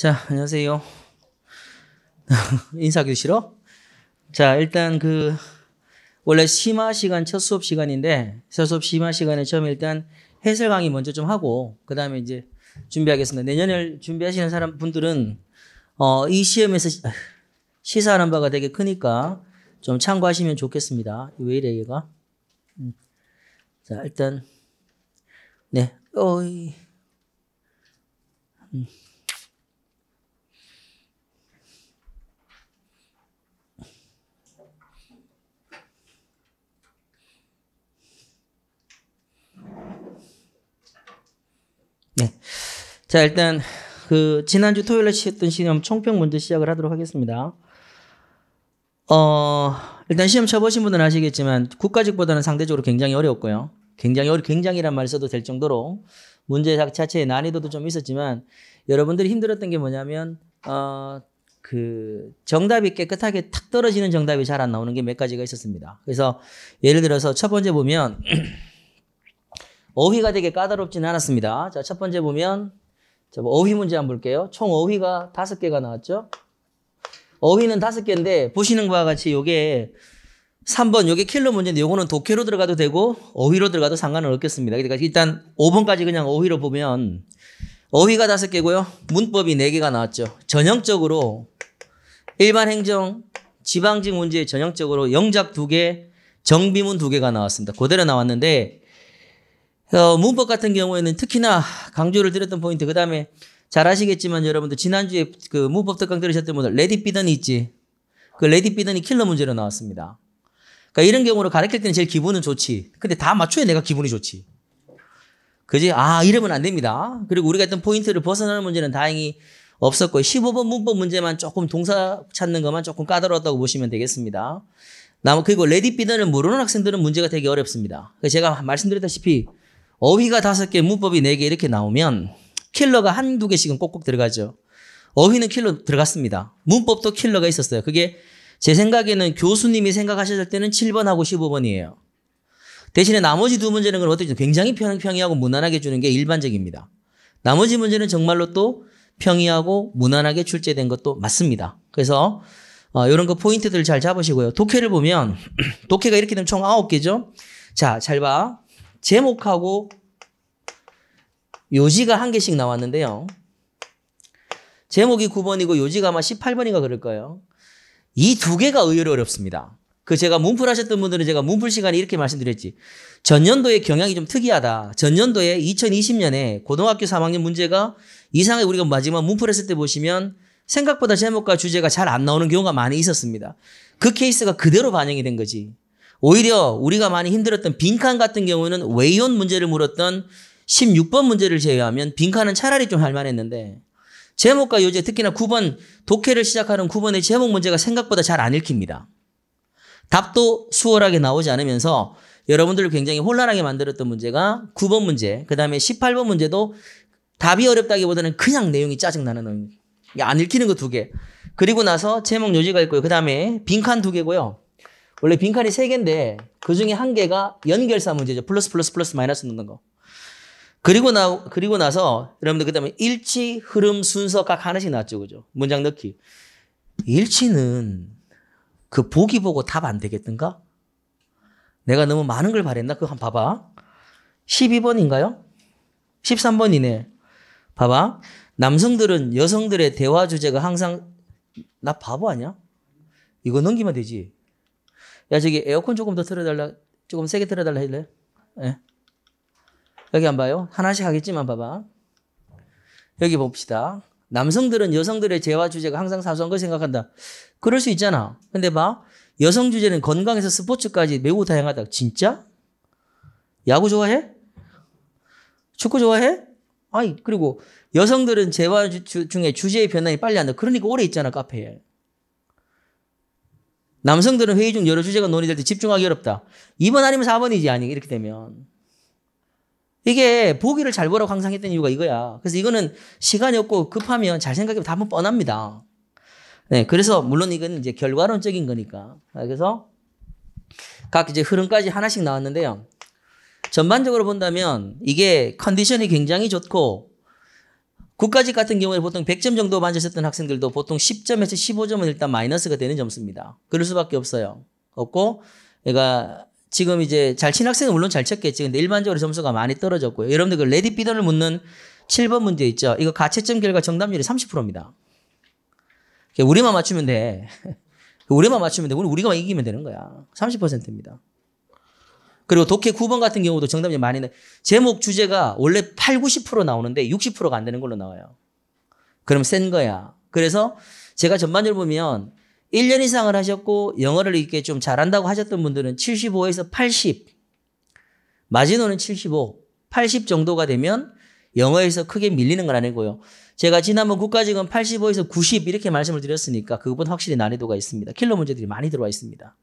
자, 안녕하세요. 인사하기 싫어? 자, 일단 그, 원래 심화 시간 첫 수업 시간인데, 첫 수업 심화 시간에 처음 일단 해설 강의 먼저 좀 하고, 그 다음에 이제 준비하겠습니다. 내년에 준비하시는 사람, 분들은, 어, 이 시험에서 시사하는 바가 되게 크니까 좀 참고하시면 좋겠습니다. 왜 이래, 얘가? 음. 자, 일단, 네, 어이. 음. 자, 일단 그 지난주 토요일에 했던 시험 총평 먼저 시작을 하도록 하겠습니다. 어, 일단 시험 쳐보신 분들은 아시겠지만 국가직보다는 상대적으로 굉장히 어려웠고요. 굉장히 어려, 굉장히란 말 써도 될 정도로 문제 자체의 난이도도 좀 있었지만 여러분들이 힘들었던 게 뭐냐면 어, 그 정답이 깨끗하게 탁 떨어지는 정답이 잘 안 나오는 게 몇 가지가 있었습니다. 그래서 예를 들어서 첫 번째 보면 어휘가 되게 까다롭지는 않았습니다. 자, 첫 번째 보면 자, 뭐 어휘 문제 한번 볼게요. 총 어휘가 다섯 개가 나왔죠? 어휘는 다섯 개인데 보시는 바와 같이 요게 3번 요게 킬러 문제인데 요거는 독해로 들어가도 되고 어휘로 들어가도 상관은 없겠습니다. 그러니까 일단 5번까지 그냥 어휘로 보면 어휘가 다섯 개고요. 문법이 네 개가 나왔죠. 전형적으로 일반 행정 지방직 문제 에 전형적으로 영작 두 개, 정비문 두 개가 나왔습니다. 그대로 나왔는데 어, 문법 같은 경우에는 특히나 강조를 드렸던 포인트 그 다음에 잘 아시겠지만 여러분들 지난주에 그 문법 특강 들으셨던 분들 레디 비던이 있지 그 레디 비던이 킬러 문제로 나왔습니다 그러니까 이런 경우를 가르칠 때는 제일 기분은 좋지 근데 다 맞춰야 내가 기분이 좋지 그지? 아 이러면 안 됩니다 그리고 우리가 했던 포인트를 벗어나는 문제는 다행히 없었고 15번 문법 문제만 조금 동사 찾는 것만 조금 까다로웠다고 보시면 되겠습니다 나머 그리고 레디 비던을 모르는 학생들은 문제가 되게 어렵습니다 제가 말씀드렸다시피 어휘가 다섯 개, 문법이 네 개 이렇게 나오면 킬러가 한두 개씩은 꼭꼭 들어가죠. 어휘는 킬러 들어갔습니다. 문법도 킬러가 있었어요. 그게 제 생각에는 교수님이 생각하셨을 때는 7번하고 15번이에요. 대신에 나머지 두 문제는 어떻게 굉장히 평이하고 무난하게 주는 게 일반적입니다. 나머지 문제는 정말로 또 평이하고 무난하게 출제된 것도 맞습니다. 그래서 어, 이런 거 포인트들 잘 잡으시고요. 독해를 보면 독해가 이렇게 되면 총 9개죠. 자, 잘 봐. 제목하고 요지가 한 개씩 나왔는데요. 제목이 9번이고 요지가 아마 18번인가 그럴 거예요. 이 두 개가 의외로 어렵습니다. 그 제가 문풀 하셨던 분들은 제가 문풀 시간에 이렇게 말씀드렸지. 전년도의 경향이 좀 특이하다. 전년도에 2020년에 고등학교 3학년 문제가 이상하게 우리가 마지막 문풀 했을 때 보시면 생각보다 제목과 주제가 잘 안 나오는 경우가 많이 있었습니다. 그 케이스가 그대로 반영이 된 거지. 오히려 우리가 많이 힘들었던 빈칸 같은 경우는 외연 문제를 물었던 16번 문제를 제외하면 빈칸은 차라리 좀 할만했는데 제목과 요제 특히나 9번 독해를 시작하는 9번의 제목 문제가 생각보다 잘 안 읽힙니다. 답도 수월하게 나오지 않으면서 여러분들을 굉장히 혼란하게 만들었던 문제가 9번 문제, 그 다음에 18번 문제도 답이 어렵다기보다는 그냥 내용이 짜증나는 의안 읽히는 거 두 개. 그리고 나서 제목 요지가 있고요. 그 다음에 빈칸 두 개고요. 원래 빈칸이 세개인데그 중에 한 개가 연결사 문제죠. 플러스 플러스 플러스 마이너스 넣는 거. 그리고 나 그리고 나서 여러분들 그다음에 일치, 흐름, 순서 각 하나씩 나왔죠. 그죠? 문장 넣기. 일치는 그 보기 보고 답 안 되겠던가? 내가 너무 많은 걸 바랬나? 그거 한번 봐봐. 12번인가요? 13번이네. 봐봐. 남성들은 여성들의 대화 주제가 항상 나 바보 아니야? 이거 넘기면 되지. 야, 저기 에어컨 조금 더 틀어달라, 조금 세게 틀어달라 해줄래? 예. 여기 안 봐요? 하나씩 하겠지만 봐봐. 여기 봅시다. 남성들은 여성들의 재화 주제가 항상 사소한 걸 생각한다. 그럴 수 있잖아. 근데 봐. 여성 주제는 건강에서 스포츠까지 매우 다양하다. 진짜? 야구 좋아해? 축구 좋아해? 아이, 그리고 여성들은 재화 중에 주제의 변화가 빨리 한다. 그러니까 오래 있잖아, 카페에. 남성들은 회의 중 여러 주제가 논의될 때 집중하기 어렵다. 2번 아니면 4번이지 아니 이렇게 되면 이게 보기를 잘 보라고 항상 했던 이유가 이거야. 그래서 이거는 시간이 없고 급하면 잘 생각해보면 답은 뻔합니다. 네, 그래서 물론 이건 이제 결과론적인 거니까. 아, 그래서 각 이제 흐름까지 하나씩 나왔는데요. 전반적으로 본다면 이게 컨디션이 굉장히 좋고 국가직 같은 경우에 보통 100점 정도 만졌었던 학생들도 보통 10점에서 15점은 일단 마이너스가 되는 점수입니다. 그럴 수밖에 없어요. 없고, 내가 그러니까 지금 이제 잘 친 학생은 물론 잘 쳤겠지. 근데 일반적으로 점수가 많이 떨어졌고요. 여러분들 그 레디 피더를 묻는 7번 문제 있죠. 이거 가채점 결과 정답률이 30%입니다. 우리만 맞추면 돼. 우리만 맞추면 돼. 우리 우리가 이기면 되는 거야. 30%입니다. 그리고 독해 9번 같은 경우도 정답이 많이 나. 제목 주제가 원래 8, 90% 나오는데 60%가 안 되는 걸로 나와요. 그럼 센 거야. 그래서 제가 전반적으로 보면 1년 이상을 하셨고 영어를 이렇게 좀 잘한다고 하셨던 분들은 75에서 80. 마지노는 75, 80 정도가 되면 영어에서 크게 밀리는 건 아니고요. 제가 지난번 국가직은 85에서 90 이렇게 말씀을 드렸으니까 그것보다 확실히 난이도가 있습니다. 킬러 문제들이 많이 들어와 있습니다.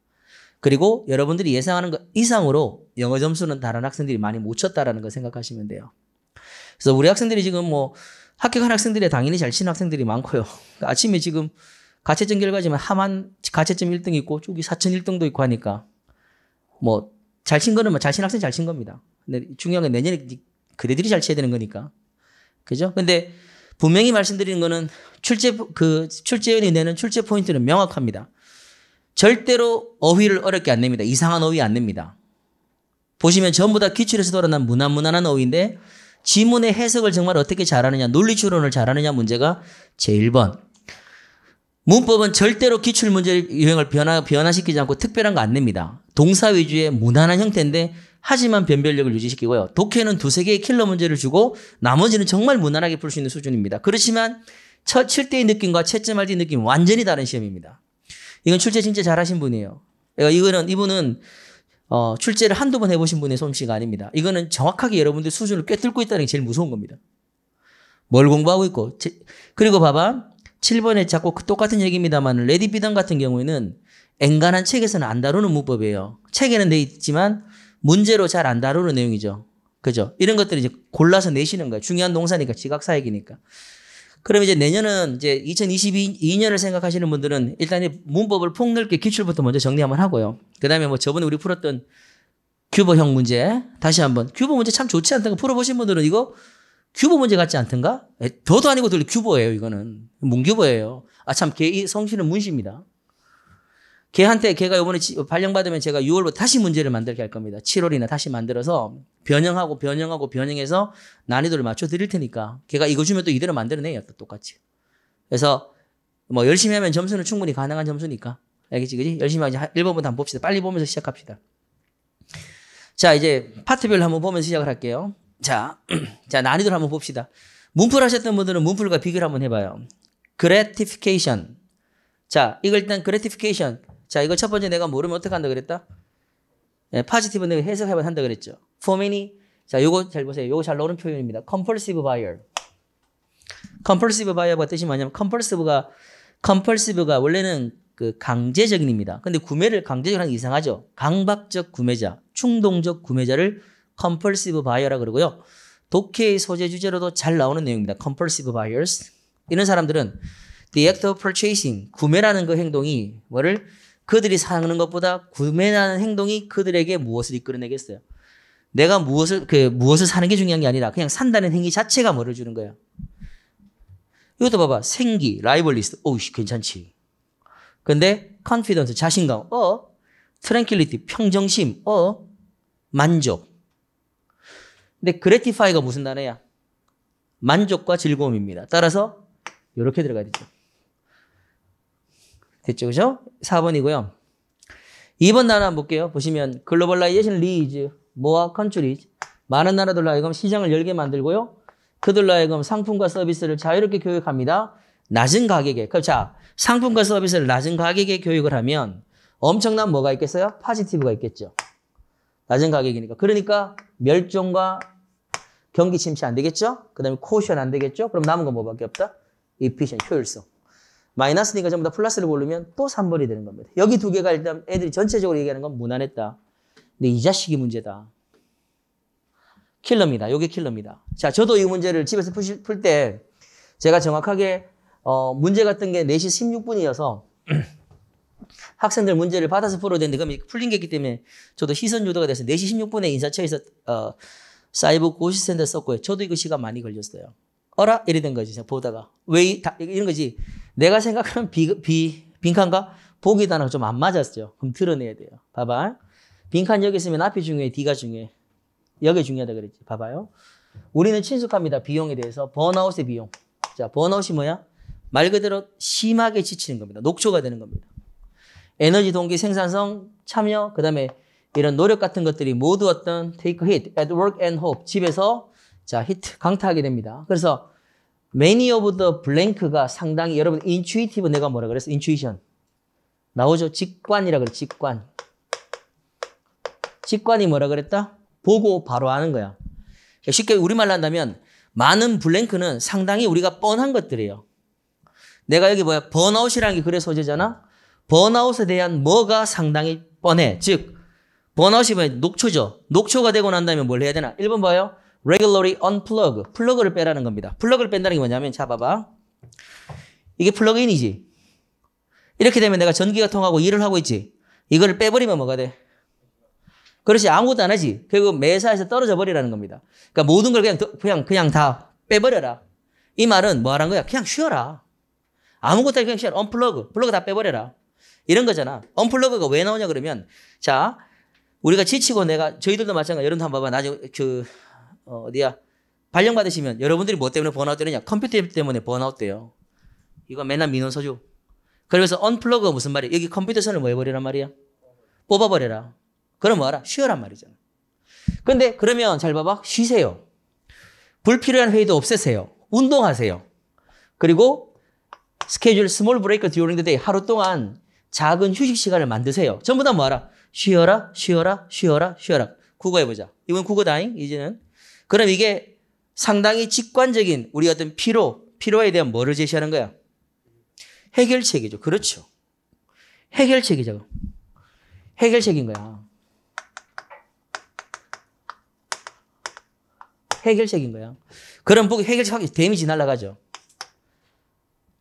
그리고 여러분들이 예상하는 것 이상으로 영어 점수는 다른 학생들이 많이 못 쳤다라는 걸 생각하시면 돼요. 그래서 우리 학생들이 지금 뭐 합격한 학생들이 당연히 잘 치는 학생들이 많고요. 아침에 지금 가채점 결과지만 하만 가채점 1등 있고 쪽이 4천 1등도 있고 하니까 뭐 잘 친 거는 뭐잘친 학생 잘 친 겁니다. 근데 중요한 건 내년에 그대들이 잘 쳐야 되는 거니까. 그죠? 근데 분명히 말씀드리는 거는 출제 그 출제위원이 내는 출제 포인트는 명확합니다. 절대로 어휘를 어렵게 안 냅니다. 이상한 어휘 안 냅니다. 보시면 전부 다 기출에서 돌아난 무난무난한 어휘인데 지문의 해석을 정말 어떻게 잘하느냐, 논리추론을 잘하느냐 문제가 제1번. 문법은 절대로 기출 문제 유형을 변화, 변화시키지 않고 특별한 거 안 냅니다. 동사 위주의 무난한 형태인데 하지만 변별력을 유지시키고요. 독해는 두세 개의 킬러 문제를 주고 나머지는 정말 무난하게 풀 수 있는 수준입니다. 그렇지만 첫칠대의 느낌과 채점할 때의 느낌 완전히 다른 시험입니다. 이건 출제 진짜 잘하신 분이에요. 그러니까 이거는 이분은 어, 출제를 한두 번 해보신 분의 솜씨가 아닙니다. 이거는 정확하게 여러분들 수준을 꿰뚫고 있다는 게 제일 무서운 겁니다. 뭘 공부하고 있고. 제, 그리고 봐봐. 7번에 자꾸 그 똑같은 얘기입니다만 레디 비단 같은 경우에는 앵간한 책에서는 안 다루는 문법이에요. 책에는 돼 있지만 문제로 잘 안 다루는 내용이죠. 그죠? 이런 것들을 이제 골라서 내시는 거예요. 중요한 동사니까 지각사역이니까. 그럼 이제 내년은 이제 2022년을 생각하시는 분들은 일단 문법을 폭넓게 기출부터 먼저 정리 한번 하고요. 그 다음에 뭐 저번에 우리 풀었던 큐버형 문제 다시 한번 큐버 문제 참 좋지 않던가 풀어보신 분들은 이거 큐버 문제 같지 않던가? 더도 아니고 둘덜 큐버예요 이거는 문큐버예요. 아참개 성씨는 문씨입니다. 걔한테 걔가 요번에 발령받으면 제가 6월부터 다시 문제를 만들게 할 겁니다. 7월이나 다시 만들어서 변형하고 변형하고 변형해서 난이도를 맞춰 드릴 테니까 걔가 이거 주면 또 이대로 만들어내요. 또 똑같이. 그래서 뭐 열심히 하면 점수는 충분히 가능한 점수니까. 알겠지? 그지? 열심히 하자. 1번부터 한번 봅시다. 빨리 보면서 시작합시다. 자, 이제 파트별로 한번 보면서 시작을 할게요. 자, 자, 난이도를 한번 봅시다. 문풀 하셨던 분들은 문풀과 비교를 한번 해봐요. 그래티피케이션. 자, 이걸 일단 그래티피케이션. 자, 이거 첫 번째 내가 모르면 어떻게 한다 그랬다? 예, 파지티브 내가 해석해봐 한다 그랬죠. For many. 자, 요거 잘 보세요. 요거 잘 나오는 표현입니다. compulsive buyer. compulsive buyer가 뜻이 뭐냐면 compulsive가 compulsive가 원래는 그 강제적인입니다. 근데 구매를 강제적으로 는게 이상하죠. 강박적 구매자, 충동적 구매자를 compulsive buyer라 그러고요. 독해의 소재 주제로도 잘 나오는 내용입니다. compulsive buyers. 이런 사람들은 the act of purchasing, 구매라는 그 행동이 뭐를 그들이 사는 것보다 구매하는 행동이 그들에게 무엇을 이끌어내겠어요? 내가 무엇을 그 무엇을 사는 게 중요한 게 아니라 그냥 산다는 행위 자체가 뭐를 주는 거야. 이것도 봐봐. 생기, 라이벌리스트. 오우씨, 괜찮지. 근데 컨피던스, 자신감. 어. 트랭킬리티, 평정심. 어. 만족. 근데 그래티파이가 무슨 단어야? 만족과 즐거움입니다. 따라서 이렇게 들어가야 되죠. 됐죠? 그죠? 4번이고요. 2번 나라 볼게요. 보시면 글로벌라이제이션 리즈, 모아 컨츄리즈 많은 나라들로 하여금 시장을 열게 만들고요. 그들로 하여금 상품과 서비스를 자유롭게 교육합니다. 낮은 가격에. 그럼 자, 상품과 서비스를 낮은 가격에 교육을 하면 엄청난 뭐가 있겠어요? 파지티브가 있겠죠. 낮은 가격이니까. 그러니까 멸종과 경기 침체 안 되겠죠? 그 다음에 코션 안 되겠죠? 그럼 남은 건 뭐밖에 없다? 이피션 효율성. 마이너스니까 전부 다 플러스를 고르면 또 3번이 되는 겁니다. 여기 두 개가 일단 애들이 전체적으로 얘기하는 건 무난했다. 근데 이 자식이 문제다. 킬러입니다. 요게 킬러입니다. 자, 저도 이 문제를 집에서 풀 때 제가 정확하게 어, 문제 같은 게 4시 16분이어서 학생들 문제를 받아서 풀어야 되는데 그럼 풀린 게 있기 때문에 저도 시선 유도가 돼서 4시 16분에 인사처에서 어, 사이버 고시센터 썼고요. 저도 이거 시간 많이 걸렸어요. 어라? 이러던 거지. 보다가. 왜, 다, 이런 거지. 내가 생각하는 비, 비, 빈칸과 보기 단어가 좀 안 맞았어요. 그럼 드러내야 돼요. 봐봐. 빈칸 여기 있으면 앞이 중요해, 뒤가 중요해. 여기 중요하다 그랬지. 봐봐요. 우리는 친숙합니다. 비용에 대해서. 번아웃의 비용. 자, 번아웃이 뭐야? 말 그대로 심하게 지치는 겁니다. 녹초가 되는 겁니다. 에너지 동기, 생산성, 참여, 그 다음에 이런 노력 같은 것들이 모두 어떤 take hit at work and hope. 집에서 자, 히트, 강타하게 됩니다. 그래서 many of the blank가 상당히 여러분 intuitive 내가 뭐라 그랬어 intuition 나오죠? 직관이라 그래. 직관. 직관이 뭐라 그랬다? 보고 바로 아는 거야. 쉽게 우리말로 한다면 많은 블랭크는 상당히 우리가 뻔한 것들이에요. 내가 여기 뭐야? 번아웃이라는 게 그래서 어제잖아? 번아웃에 대한 뭐가 상당히 뻔해. 즉, 번아웃이 뭐야? 녹초죠. 녹초가 되고 난 다음에 뭘 해야 되나? 1번 봐요. regularly unplug, 플러그를 빼라는 겁니다. 플러그를 뺀다는 게 뭐냐면 자 봐봐. 이게 플러그인이지. 이렇게 되면 내가 전기가 통하고 일을 하고 있지. 이걸 빼버리면 뭐가 돼? 그렇지 아무것도 안 하지. 결국 매사에서 떨어져 버리라는 겁니다. 그러니까 모든 걸 그냥 그냥 그냥 다 빼버려라. 이 말은 뭐하는 거야? 그냥 쉬어라. 아무것도 그냥 쉬어라. 언플러그, 플러그 다 빼버려라. 이런 거잖아. 언플러그가 왜 나오냐 그러면 자 우리가 지치고 내가 저희들도 마찬가지 여러분 한번 봐봐. 나중그 어, 어디야 발령 받으시면 여러분들이 뭐 때문에 번아웃 되느냐 컴퓨터 때문에 번아웃 돼요. 이거 맨날 민원 서주. 그러면서 언플러그가 무슨 말이야? 여기 컴퓨터 선을 뭐 해버리란 말이야? 뽑아버려라. 그럼 뭐하라? 쉬어란 말이잖아. 근데 그러면 잘 봐봐. 쉬세요. 불필요한 회의도 없애세요. 운동하세요. 그리고 스케줄 스몰 브레이크 듀오링 데이 하루 동안 작은 휴식 시간을 만드세요. 전부 다 뭐하라? 쉬어라, 쉬어라, 쉬어라, 쉬어라. 국어 해보자. 이건 국어다잉, 이제는. 그럼 이게 상당히 직관적인 우리 어떤 피로, 피로에 대한 뭐를 제시하는 거야? 해결책이죠. 그렇죠. 해결책이죠. 해결책인 거야. 해결책인 거야. 그럼 보복 해결책 하기 데미지 날라가죠.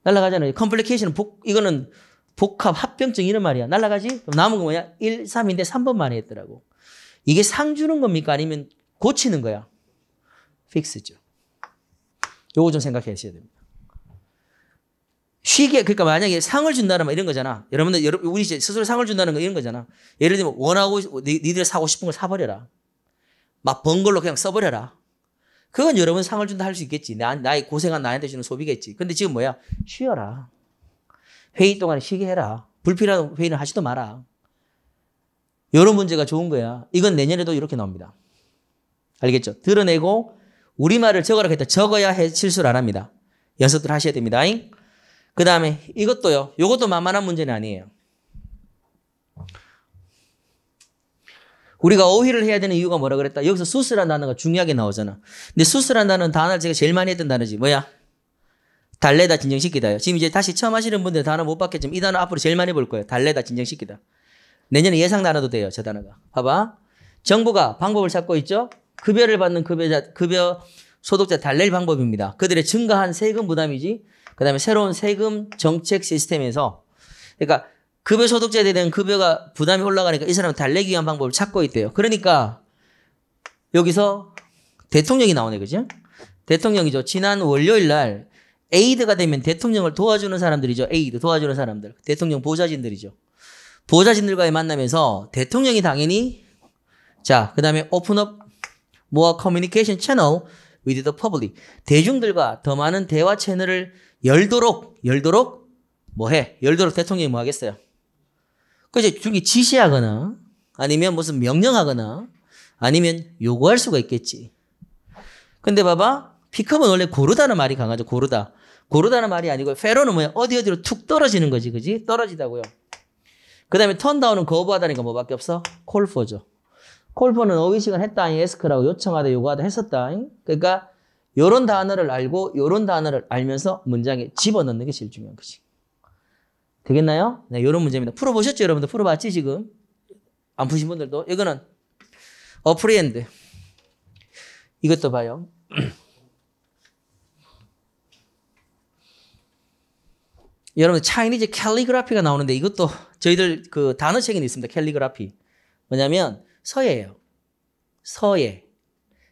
날라가잖아요. 컴플리케이션은 복, 이거는 복합, 합병증 이런 말이야. 날라가지? 그럼 남은 거 뭐냐? 1, 3인데 3번만 했더라고. 이게 상 주는 겁니까? 아니면 고치는 거야? fix죠. 요거 좀 생각해 주셔야 됩니다. 쉬게 그러니까 만약에 상을 준다는 이런 거잖아. 여러분들 여러분 우리 스스로 상을 준다는 거 이런 거잖아. 예를 들면 원하고 니들 사고 싶은 걸 사버려라. 막 번 걸로 그냥 써버려라. 그건 여러분 상을 준다 할 수 있겠지. 나, 나의 고생한 나한테 주는 소비겠지. 근데 지금 뭐야? 쉬어라. 회의 동안에 쉬게 해라. 불필요한 회의는 하지도 마라. 이런 문제가 좋은 거야. 이건 내년에도 이렇게 나옵니다. 알겠죠? 드러내고 우리말을 적어라고 했다. 적어야 해, 실수를 안 합니다. 연습들 하셔야 됩니다. 그 다음에 이것도요. 이것도 만만한 문제는 아니에요. 우리가 어휘를 해야 되는 이유가 뭐라 그랬다? 여기서 수술한 단어가 중요하게 나오잖아. 근데 수술한 다는 단어를 제가 제일 많이 했던 단어지. 뭐야? 달래다 진정시키다요. 지금 이제 다시 처음 하시는 분들 단어 못 받겠지만 이 단어 앞으로 제일 많이 볼 거예요. 달래다 진정시키다. 내년에 예상 단어도 돼요. 저 단어가. 봐봐. 정부가 방법을 찾고 있죠? 급여를 받는 급여자, 급여 소득자 달랠 방법입니다. 그들의 증가한 세금 부담이지. 그 다음에 새로운 세금 정책 시스템에서 그러니까 급여 소득자에 대한 급여가 부담이 올라가니까 이 사람은 달래기 위한 방법을 찾고 있대요. 그러니까 여기서 대통령이 나오네, 그죠? 대통령이죠. 지난 월요일 날 에이드가 되면 대통령을 도와주는 사람들이죠. 에이드 도와주는 사람들. 대통령 보좌진들이죠. 보좌진들과의 만남에서 대통령이 당연히 자, 그다음에 오픈업 more communication channel with the public. 대중들과 더 많은 대화 채널을 열도록, 열도록, 뭐 해? 열도록 대통령이 뭐 하겠어요? 그래서 중이 지시하거나, 아니면 무슨 명령하거나, 아니면 요구할 수가 있겠지. 근데 봐봐. 피컵은 원래 고르다는 말이 강하죠. 고르다. 고르다는 말이 아니고, 페로는 뭐야? 어디 어디로 툭 떨어지는 거지. 그지? 떨어지다고요. 그 다음에 턴다운은 거부하다니까 뭐밖에 없어? 콜포죠. 콜퍼는 의식은 했다, 에스크라고 요청하다, 요구하다 했었다. 그러니까 요런 단어를 알고 요런 단어를 알면서 문장에 집어넣는 게 제일 중요한 거지. 되겠나요? 네, 요런 문제입니다. 풀어보셨죠? 여러분들 풀어봤지, 지금? 안 푸신 분들도? 이거는 어프리엔드. 이것도 봐요. 여러분 차이니즈 캘리그라피가 나오는데 이것도 저희들 그단어책에 있습니다. 캘리그라피. 뭐냐면 서예예요. 서예.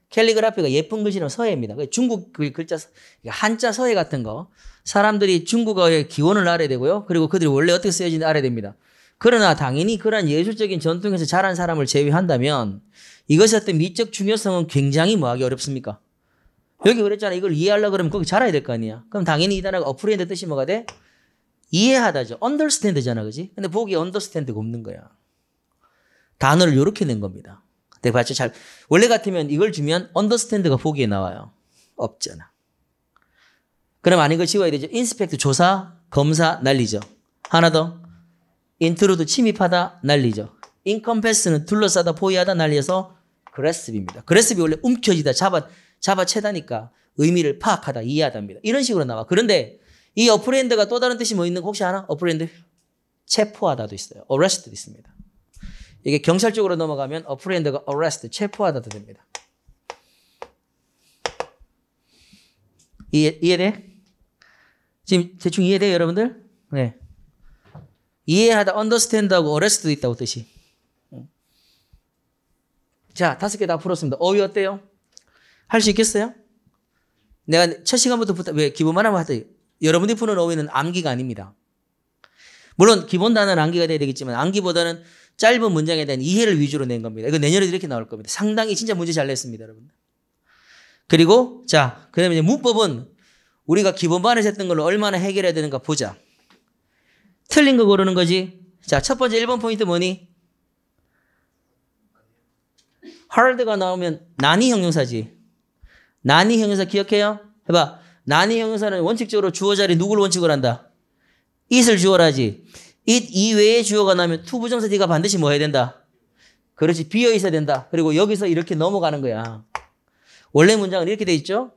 캘리그라피가 예쁜 글씨로 서예입니다. 중국 글자, 그러니까 한자 서예 같은 거. 사람들이 중국어의 기원을 알아야 되고요. 그리고 그들이 원래 어떻게 쓰여진지 알아야 됩니다. 그러나 당연히 그러 예술적인 전통에서 자란 사람을 제외한다면 이것의 어떤 미적 중요성은 굉장히 뭐하기 어렵습니까? 여기 그랬잖아. 이걸 이해하려 그러면 거기 자라야 될 거 아니야. 그럼 당연히 이 단어가 어프리엔드 뜻이 뭐가 돼? 이해하다죠. 언더스탠드잖아. 그지? 근데 보기 언더스탠드가 없는 거야. 단어를 이렇게 낸 겁니다. 근데 봤죠? 잘 원래 같으면 이걸 주면 언더스탠드가 보기에 나와요. 없잖아. 그럼 아닌 걸 지워야 되죠. 인스펙트 조사, 검사 날리죠. 하나 더. 인트로드 침입하다 날리죠. 인컴패스는 둘러싸다 포위하다 날려서 그래스비입니다. 그래스비 원래 움켜지다 잡아 잡아채다니까 의미를 파악하다 이해하답니다 이런 식으로 나와. 그런데 이 어프렌드가 또 다른 뜻이 뭐 있는 거 혹시 하나? 어프렌드 체포하다도 있어요. 어레스트도 있습니다. 이게 경찰 쪽으로 넘어가면 어프 p r e 가 arrest, 체포하다도 됩니다. 이해, 이해돼? 지금 대충 이해돼요, 여러분들? 네. 이해하다, understand하고 arrest도 있다고 뜻이. 자, 다섯 개 다 풀었습니다. 어휘 어때요? 할 수 있겠어요? 내가 첫 시간부터 부터왜 기본만 하면 하더니 여러분들이 푸는 어휘는 암기가 아닙니다. 물론 기본 단어는 암기가 돼야 되겠지만 암기보다는 짧은 문장에 대한 이해를 위주로 낸 겁니다. 이거 내년에도 이렇게 나올 겁니다. 상당히 진짜 문제 잘 냈습니다, 여러분. 그리고 자, 그다음에 문법은 우리가 기본반에서 했던 걸로 얼마나 해결해야 되는가 보자. 틀린 거 고르는 거지. 자, 첫 번째 1번 포인트 뭐니? hard가 나오면 난이 형용사지. 난이 형용사 기억해요? 해봐. 난이 형용사는 원칙적으로 주어 자리 누굴 원칙으로 한다? i t 주어라지. it 이외에 주어가 나면 to 부정사 d가 반드시 뭐 해야 된다? 그렇지 비어 있어야 된다. 그리고 여기서 이렇게 넘어가는 거야. 원래 문장은 이렇게 돼 있죠.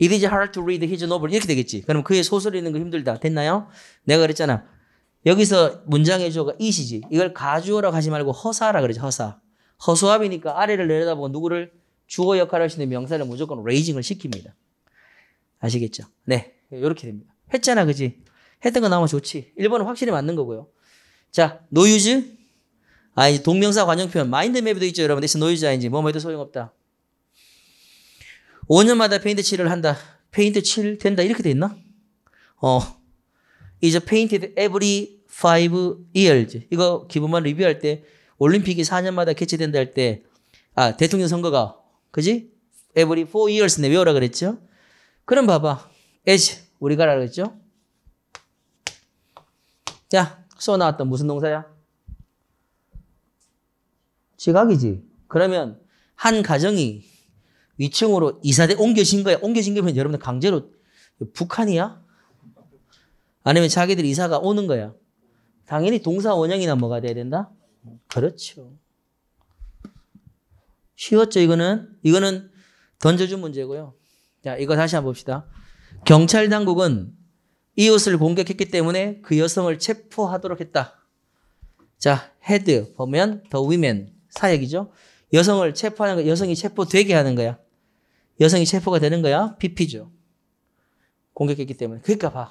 이 t is hard to read his novel. 이렇게 되겠지. 그럼 그의 소설 읽는 거 힘들다. 됐나요? 내가 그랬잖아. 여기서 문장의 주어가 이시지. 이걸 가주어라고 하지 말고 허사라 그러죠 허사. 허수아비니까 아래를 내려다보고 누구를 주어 역할을 할 수 있는 명사를 무조건 레이징을 시킵니다. 아시겠죠? 네. 이렇게 됩니다. 했잖아, 그지? 했던 거 나오면 좋지. 1번은 확실히 맞는 거고요. 자, 노유즈. 아, 이제 동명사 관용표현. 마인드맵에도 있죠, 여러분. 대신 노유즈 아닌지. 뭐뭐 해도 소용없다. 5년마다 페인트 칠을 한다. 페인트 칠 된다. 이렇게 돼 있나? 어. is painted every five years. 이거 기부만 리뷰할 때 올림픽이 4년마다 개최된다 할 때 아, 대통령 선거가 그지? every four years 내 외워라 그랬죠? 그럼 봐봐. as 우리가 라 그랬죠? 자, 써 나왔던 무슨 동사야? 지각이지. 그러면 한 가정이 위층으로 이사대 옮겨진 거야. 옮겨진 거면 여러분들 강제로 북한이야? 아니면 자기들 이사가 오는 거야. 당연히 동사 원형이나 뭐가 돼야 된다? 그렇죠. 쉬웠죠, 이거는? 이거는 던져준 문제고요. 자, 이거 다시 한 번 봅시다. 경찰 당국은 이웃을 공격했기 때문에 그 여성을 체포하도록 했다. 자, 헤드 보면 더 위맨 사역이죠. 여성을 체포하는 거, 여성이 체포되게 하는 거야. 여성이 체포가 되는 거야. BP죠. 공격했기 때문에. 그러니까 봐.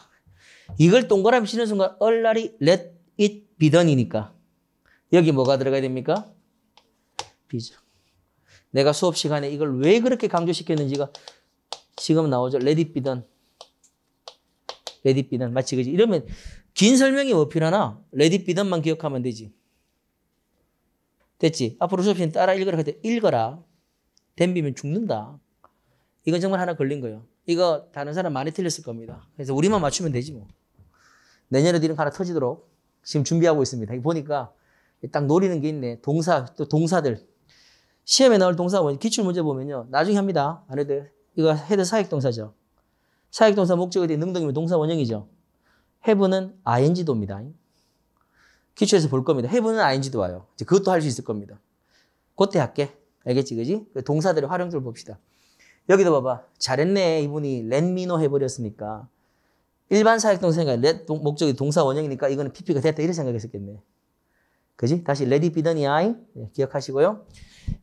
이걸 동그라미 치는 순간 얼라리 let it be done이니까 여기 뭐가 들어가야 됩니까? 비죠. 내가 수업 시간에 이걸 왜 그렇게 강조시켰는지가 지금 나오죠. let it be done. let it be done. 마치 그지. 이러면 긴 설명이 뭐 필요하나? let it be done만 기억하면 되지. 됐지? 앞으로 수업 시간 따라 읽으라 읽어라. 댐비면 죽는다. 이건 정말 하나 걸린 거예요. 이거 다른 사람 많이 틀렸을 겁니다. 그래서 우리만 맞추면 되지 뭐. 내년에 이런 하나 터지도록 지금 준비하고 있습니다. 보니까 딱 노리는 게 있네. 동사, 또 동사들. 시험에 나올 동사 보 기출문제 보면요. 나중에 합니다. 안 해도 이거 헤드 사익동사죠. 사익동사 목적에 대 능동이면 동사 원형이죠. 해부는 ing도입니다. 기초에서 볼 겁니다. 해부는 ing도 와요. 이제 그것도 할 수 있을 겁니다. 그때 할게. 알겠지, 그지? 그 동사들의 활용들 봅시다. 여기도 봐봐. 잘했네. 이분이 렛미노 해버렸으니까. 일반 사역동생니렛 목적이 동사 원형이니까 이거는 PP가 됐다. 이런 생각했었겠네. 그지? 다시 레디 비더니 아이 예, 기억하시고요.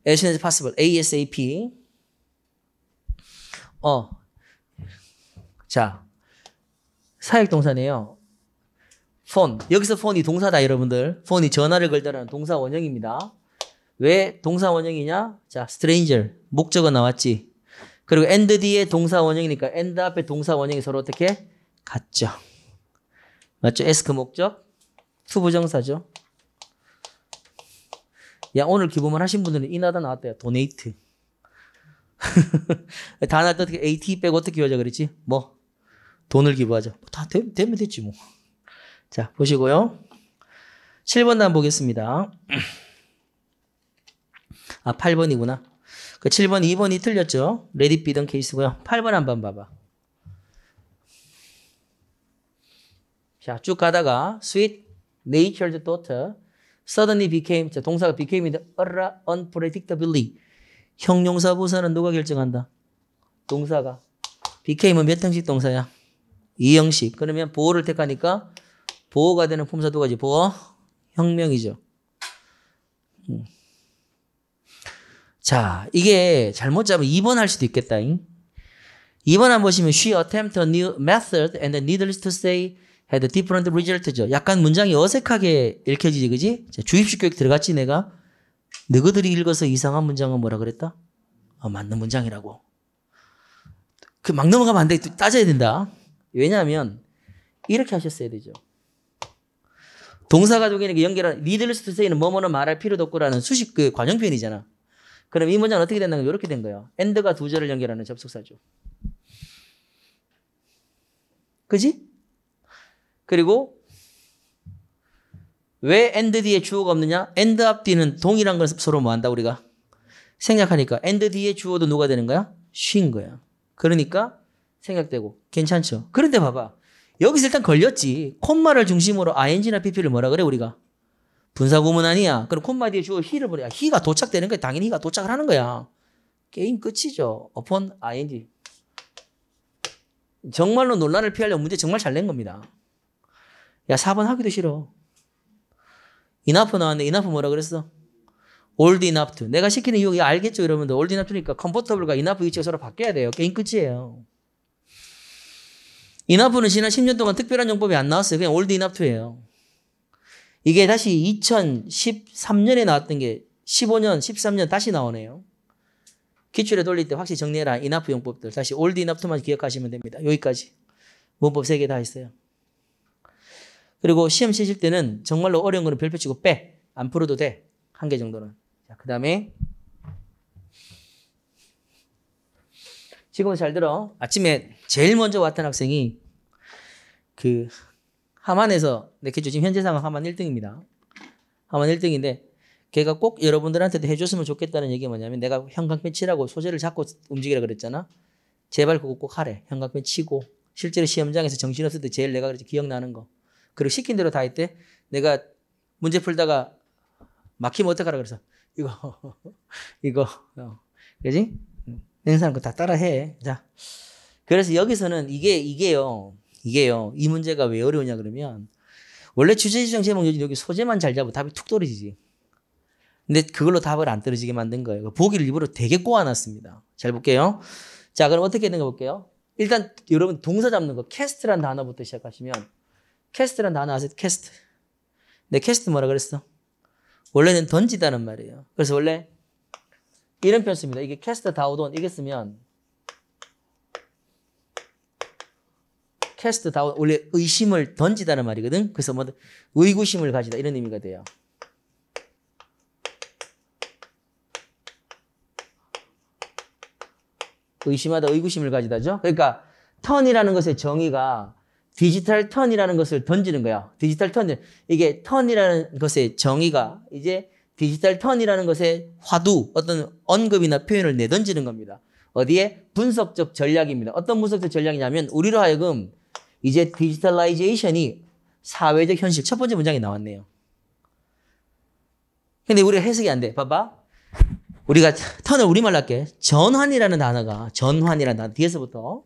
As soon as possible. ASAP. 어. 자. 사역 동사네요. 폰. 여기서 폰이 동사다 여러분들. 폰이 전화를 걸다라는 동사 원형입니다. 왜 동사 원형이냐? 자, stranger 목적어 나왔지. 그리고 and 뒤에 동사 원형이니까 and 앞에 동사 원형이 서로 어떻게 같죠. 맞죠? 에스 그 목적 수부정사죠. 야 오늘 기부만 하신 분들은 이나다 나왔대요. 도네이트. 다 나왔다 어떻게 AT 빼고 어떻게 기하자 그랬지? 뭐 돈을 기부하자. 뭐 다 되, 되면 됐지 뭐. 자 보시고요. 7번 단 보겠습니다. 아 8번이구나. 그 7번, 2번이 틀렸죠? 레딧 비던 케이스고요. 8번 한번 봐봐. 자, 쭉 가다가 sweet, natured daughter, suddenly became, 자, 동사가 b e c a m e unpredictably. 형용사 부사는 누가 결정한다? 동사가. became은 몇 형식 동사야? 이형식. 그러면 보호를 택하니까 보호가 되는 품사 두 가지. 보호, 혁명이죠. 음. 자, 이게 잘못 잡으면 입원할 수도 있겠다잉. 입원 안 보시면 she attempt a new method and needless to say had different result죠. 약간 문장이 어색하게 읽혀지지, 그지? 주입식 교육 들어갔지, 내가? 너희들이 읽어서 이상한 문장은 뭐라 그랬다? 어, 맞는 문장이라고. 그 막 넘어가면 안 돼. 따져야 된다. 왜냐하면 이렇게 하셨어야 되죠. 동사 가족에게 연결한 needless to say는 뭐뭐는 말할 필요도 없고라는 수식 그관용표이잖아 그럼 이 문장은 어떻게 된다는 거예요? 이렇게 된 거예요. a n 가두 절을 연결하는 접속사죠. 그지? 그리고 왜 a n 뒤에 주어가 없느냐? a n 앞 뒤는 동일한 걸 서로 뭐 한다 우리가 생략하니까 a n 뒤에 주어도 누가 되는 거야? 쉰 거야. 그러니까 생략되고 괜찮죠. 그런데 봐봐. 여기서 일단 걸렸지. 콤마를 중심으로 ing나 pp를 뭐라 그래 우리가? 분사구문 아니야. 그럼 콤마 뒤에 주어 히 e 를 버려. he가 도착되는 거야. 당연히 히가 도착을 하는 거야. 게임 끝이죠. upon ing. 정말로 논란을 피하려면 문제 정말 잘 낸 겁니다. 야, 4번 하기도 싫어. e n 프 나왔는데 e n o u 뭐라 그랬어? 올드 d e 프 o 내가 시키는 이유 가 알겠죠? 이러면 old e n o u 니까컴포터블과 e n 프 u g h 위치가 서로 바뀌어야 돼요. 게임 끝이에요. e n 프는 지난 10년 동안 특별한 용법이 안 나왔어요. 그냥 올드 d e 프 o 예요 이게 다시 2013년에 나왔던 게 15년, 13년 다시 나오네요. 기출에 돌릴 때 확실히 정리해라. 이나프 용법들. 다시 올드 인하프만 기억하시면 됩니다. 여기까지. 문법 3개 다 했어요. 그리고 시험 치실 때는 정말로 어려운 거는 별표 치고 빼. 안 풀어도 돼. 한 개 정도는. 자, 그 다음에. 지금은 잘 들어. 아침에 제일 먼저 왔던 학생이 그 하만에서 내캐죠 네, 그렇죠. 지금 현재 상황 하만 1등입니다. 하만 1등인데 걔가 꼭 여러분들한테도 해줬으면 좋겠다는 얘기 뭐냐면 내가 형광펜 치라고 소재를 잡고 움직이라 그랬잖아. 제발 그거 꼭 하래. 형광펜 치고 실제로 시험장에서 정신없을 때 제일 내가 그랬지 기억나는 거. 그리고 시킨 대로 다 했대. 내가 문제 풀다가 막히면 어떡하라 그래서 이거 이거 어. 그지? 내 사람 거다 따라해. 자, 그래서 여기서는 이게 이게요. 이게요. 이 문제가 왜 어려우냐 그러면 원래 주제 지정 제목 요 여기 소재만 잘 잡으면 답이 툭 떨어지지. 근데 그걸로 답을 안 떨어지게 만든 거예요. 그 보기를 일부러 되게 꼬아놨습니다. 잘 볼게요. 자, 그럼 어떻게 되는가 볼게요. 일단 여러분 동사 잡는 거 캐스트란 단어부터 시작하시면 캐스트란 단어 아세요? 캐스트. 네, 캐스트 뭐라 그랬어? 원래는 던지다는 말이에요. 그래서 원래 이런 표현 씁니다. 이게 캐스트 다우돈 이게 쓰면 테스트 다운 원래 의심을 던지다는 말이거든. 그래서 뭐 의구심을 가지다 이런 의미가 돼요. 의심하다 의구심을 가지다죠. 그러니까 턴이라는 것의 정의가 디지털 턴이라는 것을 던지는 거야. 디지털 턴 이게 턴이라는 것의 정의가 이제 디지털 턴이라는 것의 화두 어떤 언급이나 표현을 내던지는 겁니다. 어디에 분석적 전략입니다. 어떤 분석적 전략이냐면 우리로 하여금 이제 디지털라이제이션이 사회적 현실 첫 번째 문장이 나왔네요. 근데 우리가 해석이 안 돼. 봐봐. 우리가 턴을 우리말로 할게. 전환이라는 단어가 전환이라는 단어 뒤에서부터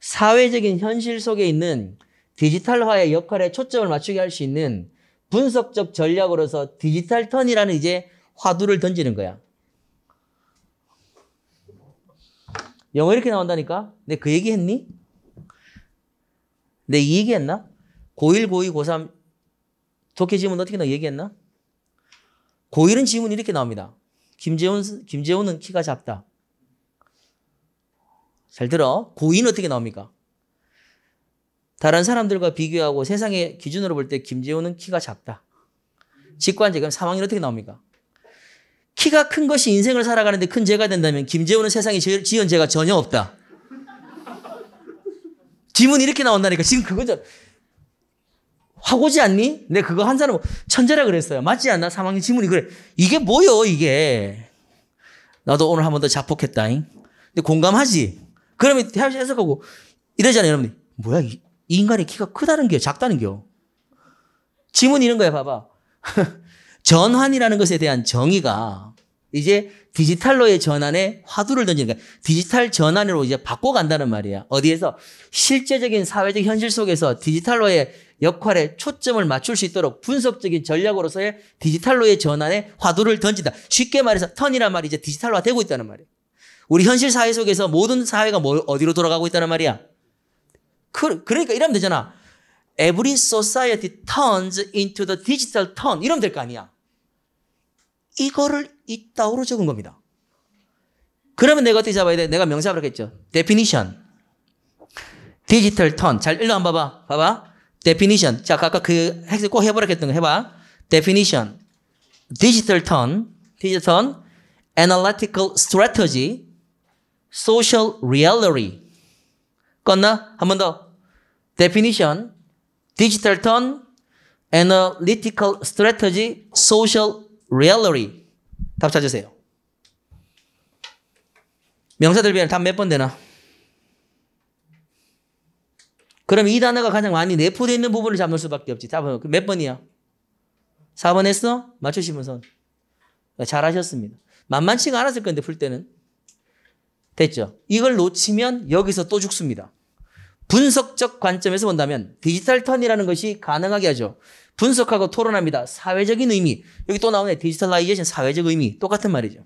사회적인 현실 속에 있는 디지털화의 역할에 초점을 맞추게 할 수 있는 분석적 전략으로서 디지털 턴이라는 이제 화두를 던지는 거야. 영어 이렇게 나온다니까? 내그 네, 얘기 했니? 내이 얘기했나? 고1, 고2, 고3 독해 지문 어떻게 나 얘기했나? 고1은 지문이 렇게 나옵니다. 김재훈, 김재훈은 키가 작다. 잘 들어. 고2는 어떻게 나옵니까? 다른 사람들과 비교하고 세상의 기준으로 볼 때 김재훈은 키가 작다. 직관제, 그럼 상이 어떻게 나옵니까? 키가 큰 것이 인생을 살아가는데 큰 죄가 된다면 김재훈은 세상에 지은 죄가 전혀 없다. 지문 이렇게 이 나온다니까 지금 그거죠. 화고지 않니? 내 그거 한 사람 천재라 그랬어요. 맞지 않나? 3학년 지문이 그래. 이게 뭐요 이게. 나도 오늘 한 번 더 자폭했다잉. 근데 공감하지? 그러면 태엽씨 해석하고 이러잖아요, 여러분 뭐야, 이, 이 인간의 키가 크다는 겨, 작다는 겨. 지문 이런 거야, 봐봐. 전환이라는 것에 대한 정의가 이제 디지털로의 전환에 화두를 던지는 거야. 디지털 전환으로 이제 바꿔간다는 말이야. 어디에서 실제적인 사회적 현실 속에서 디지털로의 역할에 초점을 맞출 수 있도록 분석적인 전략으로서의 디지털로의 전환에 화두를 던진다. 쉽게 말해서 턴이란 말이 이제 디지털화 되고 있다는 말이야. 우리 현실 사회 속에서 모든 사회가 뭐 어디로 돌아가고 있다는 말이야. 그, 그러니까 이러면 되잖아. Every society turns into the digital turn. 이러면 될 거 아니야. 이거를 이따오로 적은 겁니다. 그러면 내가 어떻게 잡아야 돼? 내가 명사 잡으겠죠. definition. digital turn. 잘 일로 한번 봐봐. 봐봐. definition. 자, 아까 그 핵심 꼭 해보라 했던 거 해봐. definition. digital turn. digital turn. analytical strategy. social reality. 껐나? 한 번 더. definition. digital turn. analytical strategy. social r e a l i y 답 찾으세요. 명사들 비하면 답몇 번 되나? 그럼 이 단어가 가장 많이 내포되어 있는 부분을 잡을 수밖에 없지. 답은 그 몇 번이야? 4번 했어? 맞추시면 선. 잘하셨습니다. 만만치가 않았을 건데, 풀 때는. 됐죠? 이걸 놓치면 여기서 또 죽습니다. 분석적 관점에서 본다면 디지털 턴이라는 것이 가능하게 하죠. 분석하고 토론합니다. 사회적인 의미. 여기 또 나오네. 디지털라이제이션 사회적 의미. 똑같은 말이죠.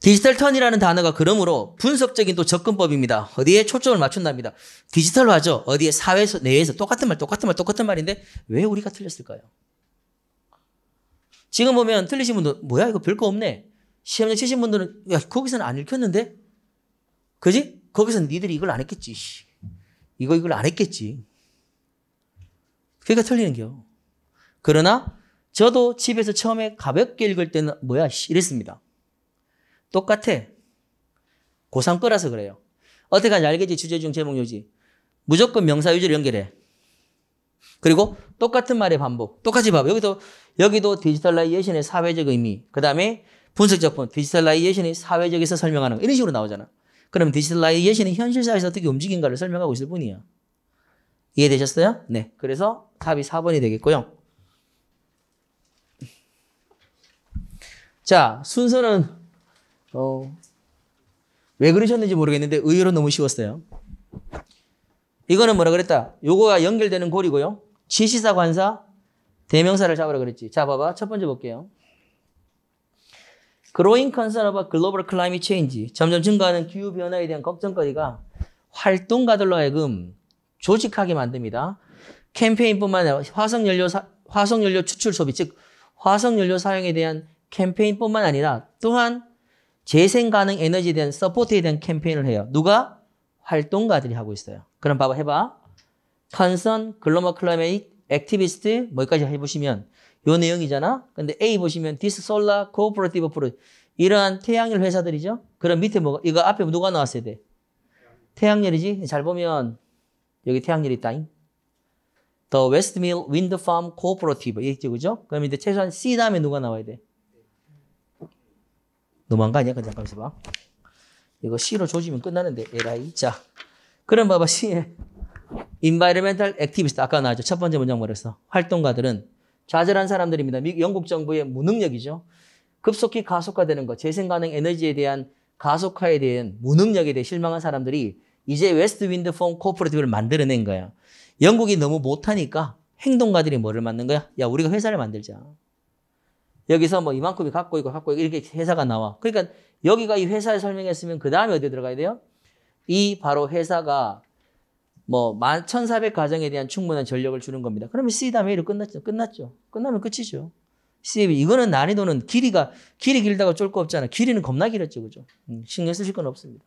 디지털 턴이라는 단어가 그러므로 분석적인 또 접근법입니다. 어디에 초점을 맞춘답니다. 디지털화죠. 어디에 사회 내에서 똑같은 말, 똑같은 말, 똑같은 말인데 왜 우리가 틀렸을까요? 지금 보면 틀리신 분들, 뭐야, 이거 별거 없네. 시험장 치신 분들은, 야, 거기서는 안 읽혔는데? 그지? 거기서 는 니들이 이걸 안 했겠지. 이거, 이걸 안 했겠지. 그러니까 틀리는 겨. 그러나 저도 집에서 처음에 가볍게 읽을 때는 뭐야 이랬습니다. 똑같아. 고3 거라서 그래요. 어떻게 하는지 알겠지? 주제 중 제목 요지. 무조건 명사 유지를 연결해. 그리고 똑같은 말의 반복. 똑같이 봐. 여기도, 여기도 디지털라이제이션의 사회적 의미. 그 다음에 분석 작품 디지털라이제이션이 사회적에서 설명하는 거. 이런 식으로 나오잖아. 그럼 디지털라이제이션이 현실사회에서 어떻게 움직인가를 설명하고 있을 뿐이야. 이해되셨어요? 네. 그래서 답이 4번이 되겠고요. 자, 순서는 어, 왜 그러셨는지 모르겠는데 의외로 너무 쉬웠어요. 이거는 뭐라 그랬다? 요거가 연결되는 골이고요. 지시사 관사 대명사를 잡으라 그랬지. 자, 봐봐. 첫 번째 볼게요. Growing concern about global climate change. 점점 증가하는 기후 변화에 대한 걱정거리가 활동가들로 하여금 조직하게 만듭니다. 캠페인뿐만 아니라 화석연료, 사, 화석연료 추출 소비, 즉 화석연료 사용에 대한 캠페인뿐만 아니라 또한 재생 가능 에너지에 대한 서포트에 대한 캠페인을 해요. 누가? 활동가들이 하고 있어요. 그럼 봐봐, 해봐. 컨선, 글로벌 클라메이 액티비스트, 뭐까지 해보시면 요 내용이잖아. 근데 A 보시면 디스 솔라 코오퍼레티브 프로 이러한 태양열 회사들이죠. 그럼 밑에 뭐가 이거 앞에 누가 나왔어야 돼? 태양열이지. 잘 보면 여기 태양열이 있다잉. 더 h e Westmill Wind f 그죠? 그럼 이제 최소한 C 다음에 누가 나와야 돼? 너무한 거 아니야? 그 잠깐 있어봐. 이거 C로 조지면 끝나는데, 에라이. 자, 그럼 봐봐, C에. e n v i r o n m e n t 아까 나왔죠? 첫 번째 문장 말했어. 활동가들은 좌절한 사람들입니다. 미, 영국 정부의 무능력이죠. 급속히 가속화되는 것, 재생 가능 에너지에 대한 가속화에 대한 무능력에 대해 실망한 사람들이 이제 웨스트 윈드폼 코퍼레티브를 만들어낸 거야. 영국이 너무 못하니까 행동가들이 뭐를 만든 거야? 야, 우리가 회사를 만들자. 여기서 뭐 이만큼이 갖고 있고 갖고 있고 이렇게 회사가 나와. 그러니까 여기가 이 회사에 설명했으면 그 다음에 어디 들어가야 돼요? 이 바로 회사가 뭐 1,400 가정에 대한 충분한 전력을 주는 겁니다. 그러면 C 다음 A로 끝났죠. 끝났죠. 끝나면 끝이죠. C, 이거는 난이도는 길이가 길이 길다고 쫄 거 없잖아. 길이는 겁나 길었죠. 그죠? 음, 신경 쓰실 건 없습니다.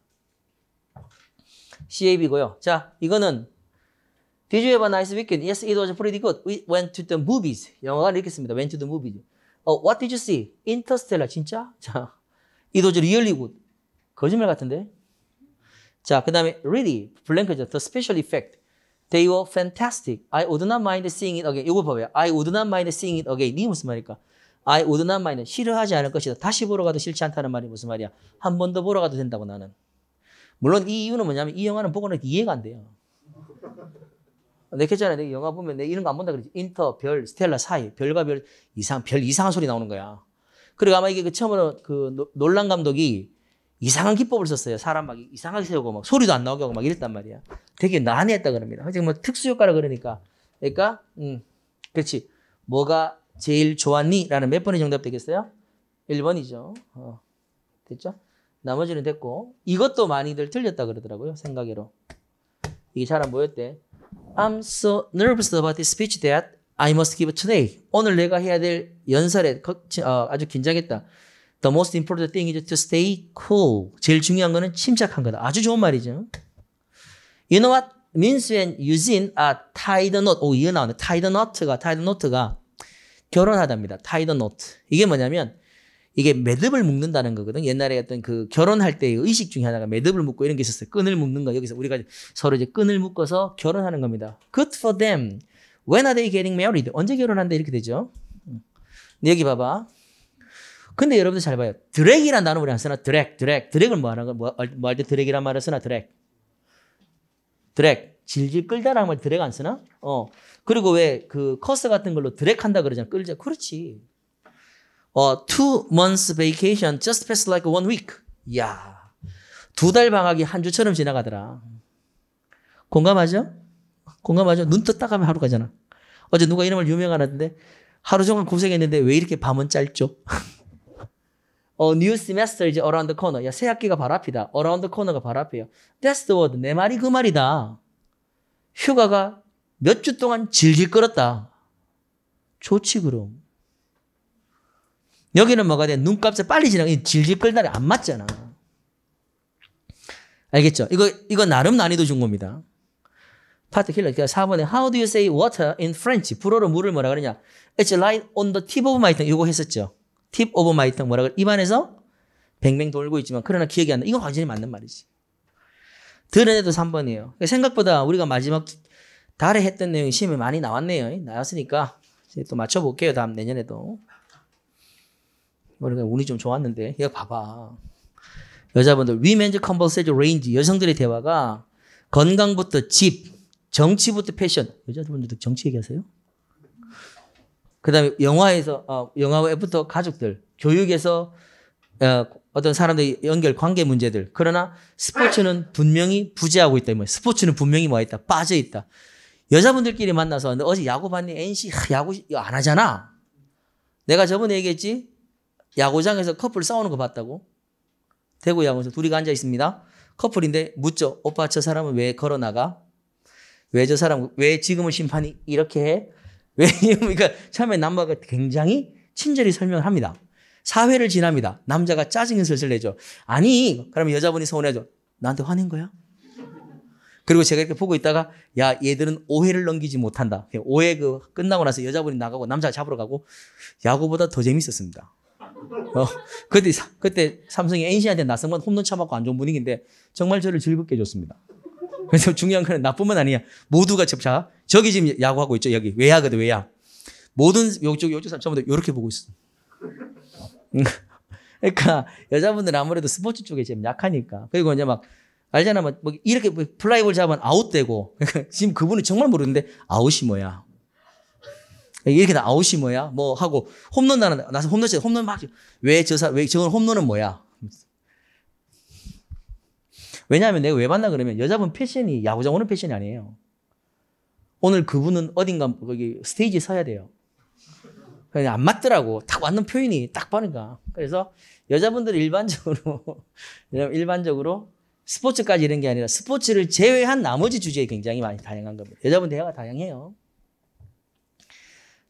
CAB고요. 자, 이거는 Did you have a nice weekend? Yes, it was pretty good. We went to the movies. 영화관 이렇게 씁니다. Went to the movies. 어, what did you see? Interstellar. 진짜? 자, it was really good. 거짓말 같은데? 자, 그 다음에 really. 블랭크죠. The special effect. They were fantastic. I would not mind seeing it again. 이거 봐봐요. I would not mind seeing it again. 이게 무슨 말일까? I would not mind. 싫어하지 않을 것이다. 다시 보러 가도 싫지 않다는 말이 무슨 말이야? 한 번 더 보러 가도 된다고 나는. 물론 이 이유는 뭐냐면 이 영화는 보고는 이해가 안 돼요. 내켰잖아내 영화 보면 내 이런 거 안 본다 그러지. 인터, 별, 스텔라 사이, 별과 별 이상, 별 이상한 소리 나오는 거야. 그리고 아마 이게 그 처음으로 그 노, 놀란 감독이 이상한 기법을 썼어요. 사람 막 이상하게 세우고 막 소리도 안 나오게 하고 막 이랬단 말이야. 되게 난해했다 그럽니다. 지금 뭐 특수효과라 그러니까. 그러니까, 음, 그렇지. 뭐가 제일 좋았니? 라는 몇번의 정답 되겠어요? 1번이죠. 어, 됐죠? 나머지는 됐고. 이것도 많이들 틀렸다 그러더라고요. 생각으로. 이게 잘안 보였대. I'm so nervous about this speech that I must give today. 오늘 내가 해야 될 연설에 어, 아주 긴장했다. The most important thing is to stay cool. 제일 중요한 거는 침착한 거다. 아주 좋은 말이죠. You know what? 민수 and 유진 are tied knot. 오, 이어 나오네. tied knot가, tied knot가 결혼하답니다. tied knot. 이게 뭐냐면, 이게 매듭을 묶는다는 거거든. 옛날에 어떤 그 결혼할 때의 의식 중에 하나가 매듭을 묶고 이런 게 있었어요. 끈을 묶는 거. 여기서 우리가 서로 이제 끈을 묶어서 결혼하는 겁니다. Good for them. When are they getting married? 언제 결혼한다 이렇게 되죠. 근 음. 여기 봐봐. 근데 여러분들 잘 봐요. 드랙이란 단어 우리 안 쓰나? 드랙, 드랙. 드랙을 뭐 하는 거? 뭐할 어, 뭐 때 드랙이란 말을 쓰나? 드랙. 드랙. 질질 끌다라는 말 드랙 안 쓰나? 어. 그리고 왜 그 커스 같은 걸로 드랙한다 그러잖아. 끌자. 그렇지. 어, two months vacation just passed like one week. 야, 두 달 방학이 한 주처럼 지나가더라. 공감하죠? 공감하죠? 눈 떴다 가면 하루 가잖아. 어제 누가 이름을 유명하는데 하루 종일 고생했는데 왜 이렇게 밤은 짧죠? 어, new semester 이제 around the corner. 야, 새 학기가 바로 앞이다. around the corner가 바로 앞이에요. That's the word. 내 말이 그 말이다. 휴가가 몇 주 동안 질질 끌었다. 좋지, 그럼. 여기는 뭐가 돼? 눈값에 빨리 지나가. 질질 끌다리 안 맞잖아. 알겠죠? 이거, 이거 나름 난이도 준 겁니다. 파트 킬러. 그러니까 4번에 How do you say water in French? 불어로 물을 뭐라 그러냐? It's light on the tip of my tongue. 이거 했었죠. tip of my tongue 뭐라 그래? 입안에서 뱅뱅 돌고 있지만 그러나 기억이 안 나. 이건 완전히 맞는 말이지. 들은 애도 3번이에요. 그러니까 생각보다 우리가 마지막 달에 했던 내용이 시험에 많이 나왔네요. 나왔으니까 또 맞춰볼게요. 다음 내년에도. 우리가 뭐 운이 좀 좋았는데 이거 봐봐. 여자분들 women's c o n v e 여성들의 대화가 건강부터 집, 정치부터 패션. 여자분들도 정치 얘기하세요? 그다음에 영화에서 어, 영화부터 가족들, 교육에서 어, 어떤 사람들 연결 관계 문제들. 그러나 스포츠는 분명히 부재하고 있다. 뭐 스포츠는 분명히 뭐 있다. 빠져 있다. 여자분들끼리 만나서 어제 야구 봤니? NC 야구 안 하잖아. 내가 저번에 얘기했지. 야구장에서 커플 싸우는 거 봤다고? 대구 야구에서 둘이가 앉아 있습니다. 커플인데 묻죠. 오빠 저 사람은 왜 걸어 나가? 왜 저 사람 왜 지금은 심판이 이렇게 해? 왜 그러니까 처음에 남자가 굉장히 친절히 설명을 합니다. 사회를 지납니다. 남자가 짜증이 슬슬 내죠. 아니, 그러면 여자분이 서운해져. 나한테 화낸 거야? 그리고 제가 이렇게 보고 있다가 야 얘들은 오해를 넘기지 못한다. 오해 그 끝나고 나서 여자분이 나가고 남자 가 잡으러 가고 야구보다 더 재밌었습니다. 어, 그때, 그때 삼성이 NC한테 나서면 홈런 차맞고안 좋은 분위기인데 정말 저를 즐겁게 해줬습니다. 그래서 중요한 건 나뿐만 아니야. 모두가 접차. 저기 지금 야구하고 있죠. 여기. 외야거든, 외야. 모든, 요쪽, 요쪽 사람 전부 다 이렇게 보고 있어. 음, 그러니까 여자분들은 아무래도 스포츠 쪽에 지금 약하니까. 그리고 이제 막 알잖아. 막 뭐, 뭐 이렇게 플라이볼 잡으면 아웃되고. 지금 그분은 정말 모르는데 아웃이 뭐야. 이렇게 나 아웃이 뭐야? 뭐 하고 홈런 나는 나서 홈런 쳐 홈런 막 왜 저사 왜 저건 홈런은 뭐야? 왜냐하면 내가 왜봤나 그러면 여자분 패션이 야구장 오는 패션이 아니에요. 오늘 그분은 어딘가 거기 스테이지 서야 돼요. 그냥 안 맞더라고. 딱 맞는 표현이 딱 보니까. 그래서 여자분들 일반적으로 일반적으로 스포츠까지 이런 게 아니라 스포츠를 제외한 나머지 주제에 굉장히 많이 다양한 겁니다. 여자분 대화가 다양해요.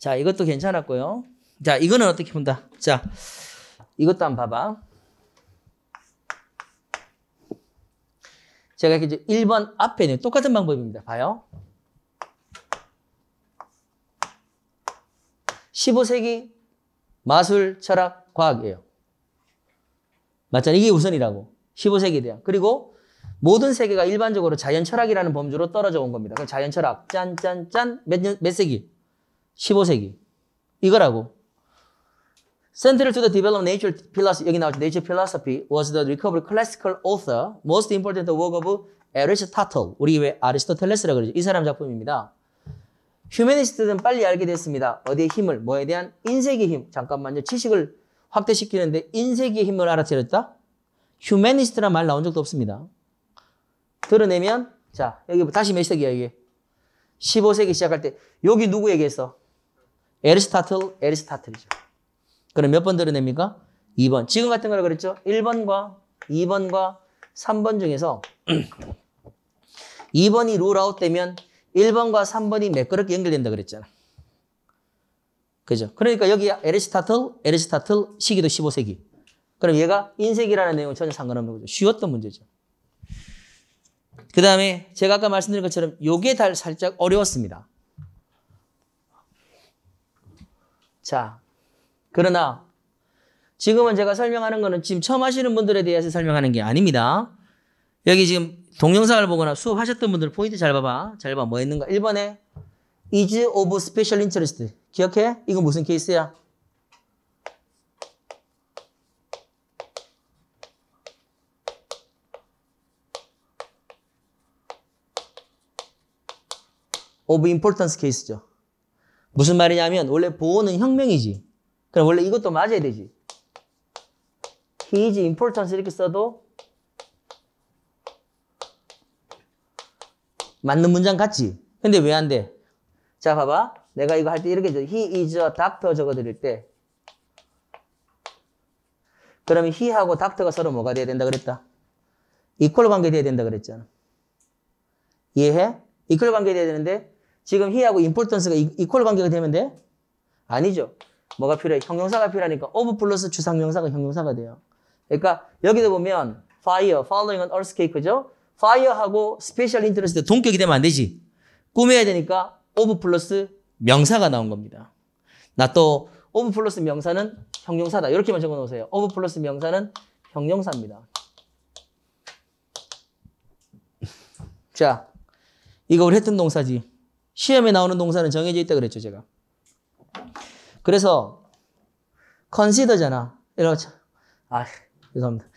자, 이것도 괜찮았고요. 자, 이거는 어떻게 본다? 자, 이것도 한번 봐봐. 제가 이제 1번 앞에 있는 똑같은 방법입니다. 봐요. 15세기 마술, 철학, 과학이에요. 맞잖아요. 이게 우선이라고. 15세기에 대한. 그리고 모든 세계가 일반적으로 자연 철학이라는 범주로 떨어져 온 겁니다. 그럼 자연 철학, 짠, 짠, 짠, 몇, 몇 세기? 15세기. 이거라고. c e n t r to the development of nature philosophy, 여기 나오죠. Nature philosophy was the recovered classical author, most important work of Aristotle. 우리 왜 아리스토텔레스라고 그러죠. 이 사람 작품입니다. 휴메니스트들은 빨리 알게 됐습니다. 어디의 힘을, 뭐에 대한 인색의 힘. 잠깐만요. 지식을 확대시키는데 인색의 힘을 알아차렸다? 휴메니스트란 말 나온 적도 없습니다. 드러내면, 자, 여기 다시 메시지야, 이게. 15세기 시작할 때, 여기 누구 얘기했어? 에리스타틀, 에리스타틀이죠. 그럼 몇 번 들어냅니까? 2번. 지금 같은 거라 그랬죠? 1번과 2번과 3번 중에서 2번이 룰아웃 되면 1번과 3번이 매끄럽게 연결된다 그랬잖아. 그죠? 그러니까 여기 에리스타틀, 에리스타틀 시기도 15세기. 그럼 얘가 인색이라는 내용은 전혀 상관없는 거죠. 쉬웠던 문제죠. 그 다음에 제가 아까 말씀드린 것처럼 요게 달 살짝 어려웠습니다. 자, 그러나 지금은 제가 설명하는 것은 지금 처음 하시는 분들에 대해서 설명하는 게 아닙니다. 여기 지금 동영상을 보거나 수업하셨던 분들 포인트 잘 봐봐. 잘 봐. 뭐있는가 1번에 is of special interest. 기억해? 이거 무슨 케이스야? 오브 i 포턴스 케이스죠. 무슨 말이냐면 원래 보호는 혁명이지. 그럼 원래 이것도 맞아야 되지. He is important 이렇게 써도 맞는 문장 같지? 근데 왜 안 돼? 자, 봐봐. 내가 이거 할 때 이렇게 적 He is a doctor 적어드릴 때 그러면 he하고 doctor가 서로 뭐가 돼야 된다 그랬다? 이퀄 관계 돼야 된다 그랬잖아. 이해해? 이퀄 관계 돼야 되는데 지금 he하고 importance가 이퀄 관계가 되면 돼? 아니죠. 뭐가 필요해? 형용사가 필요하니까 of 플러스 주상명사가 형용사가 돼요. 그러니까 여기도 보면 fire, following an earthquake죠. fire하고 special interest 동격이 되면 안 되지. 꾸며야 되니까 of 플러스 명사가 나온 겁니다. 나또 of 플러스 명사는 형용사다. 이렇게만 적어 놓으세요. of 플러스 명사는 형용사입니다. 자, 이거 우리 했던 동사지. 시험에 나오는 동사는 정해져 있다 그랬죠, 제가. 그래서 consider잖아. 이러죠. 아, 죄송합니다.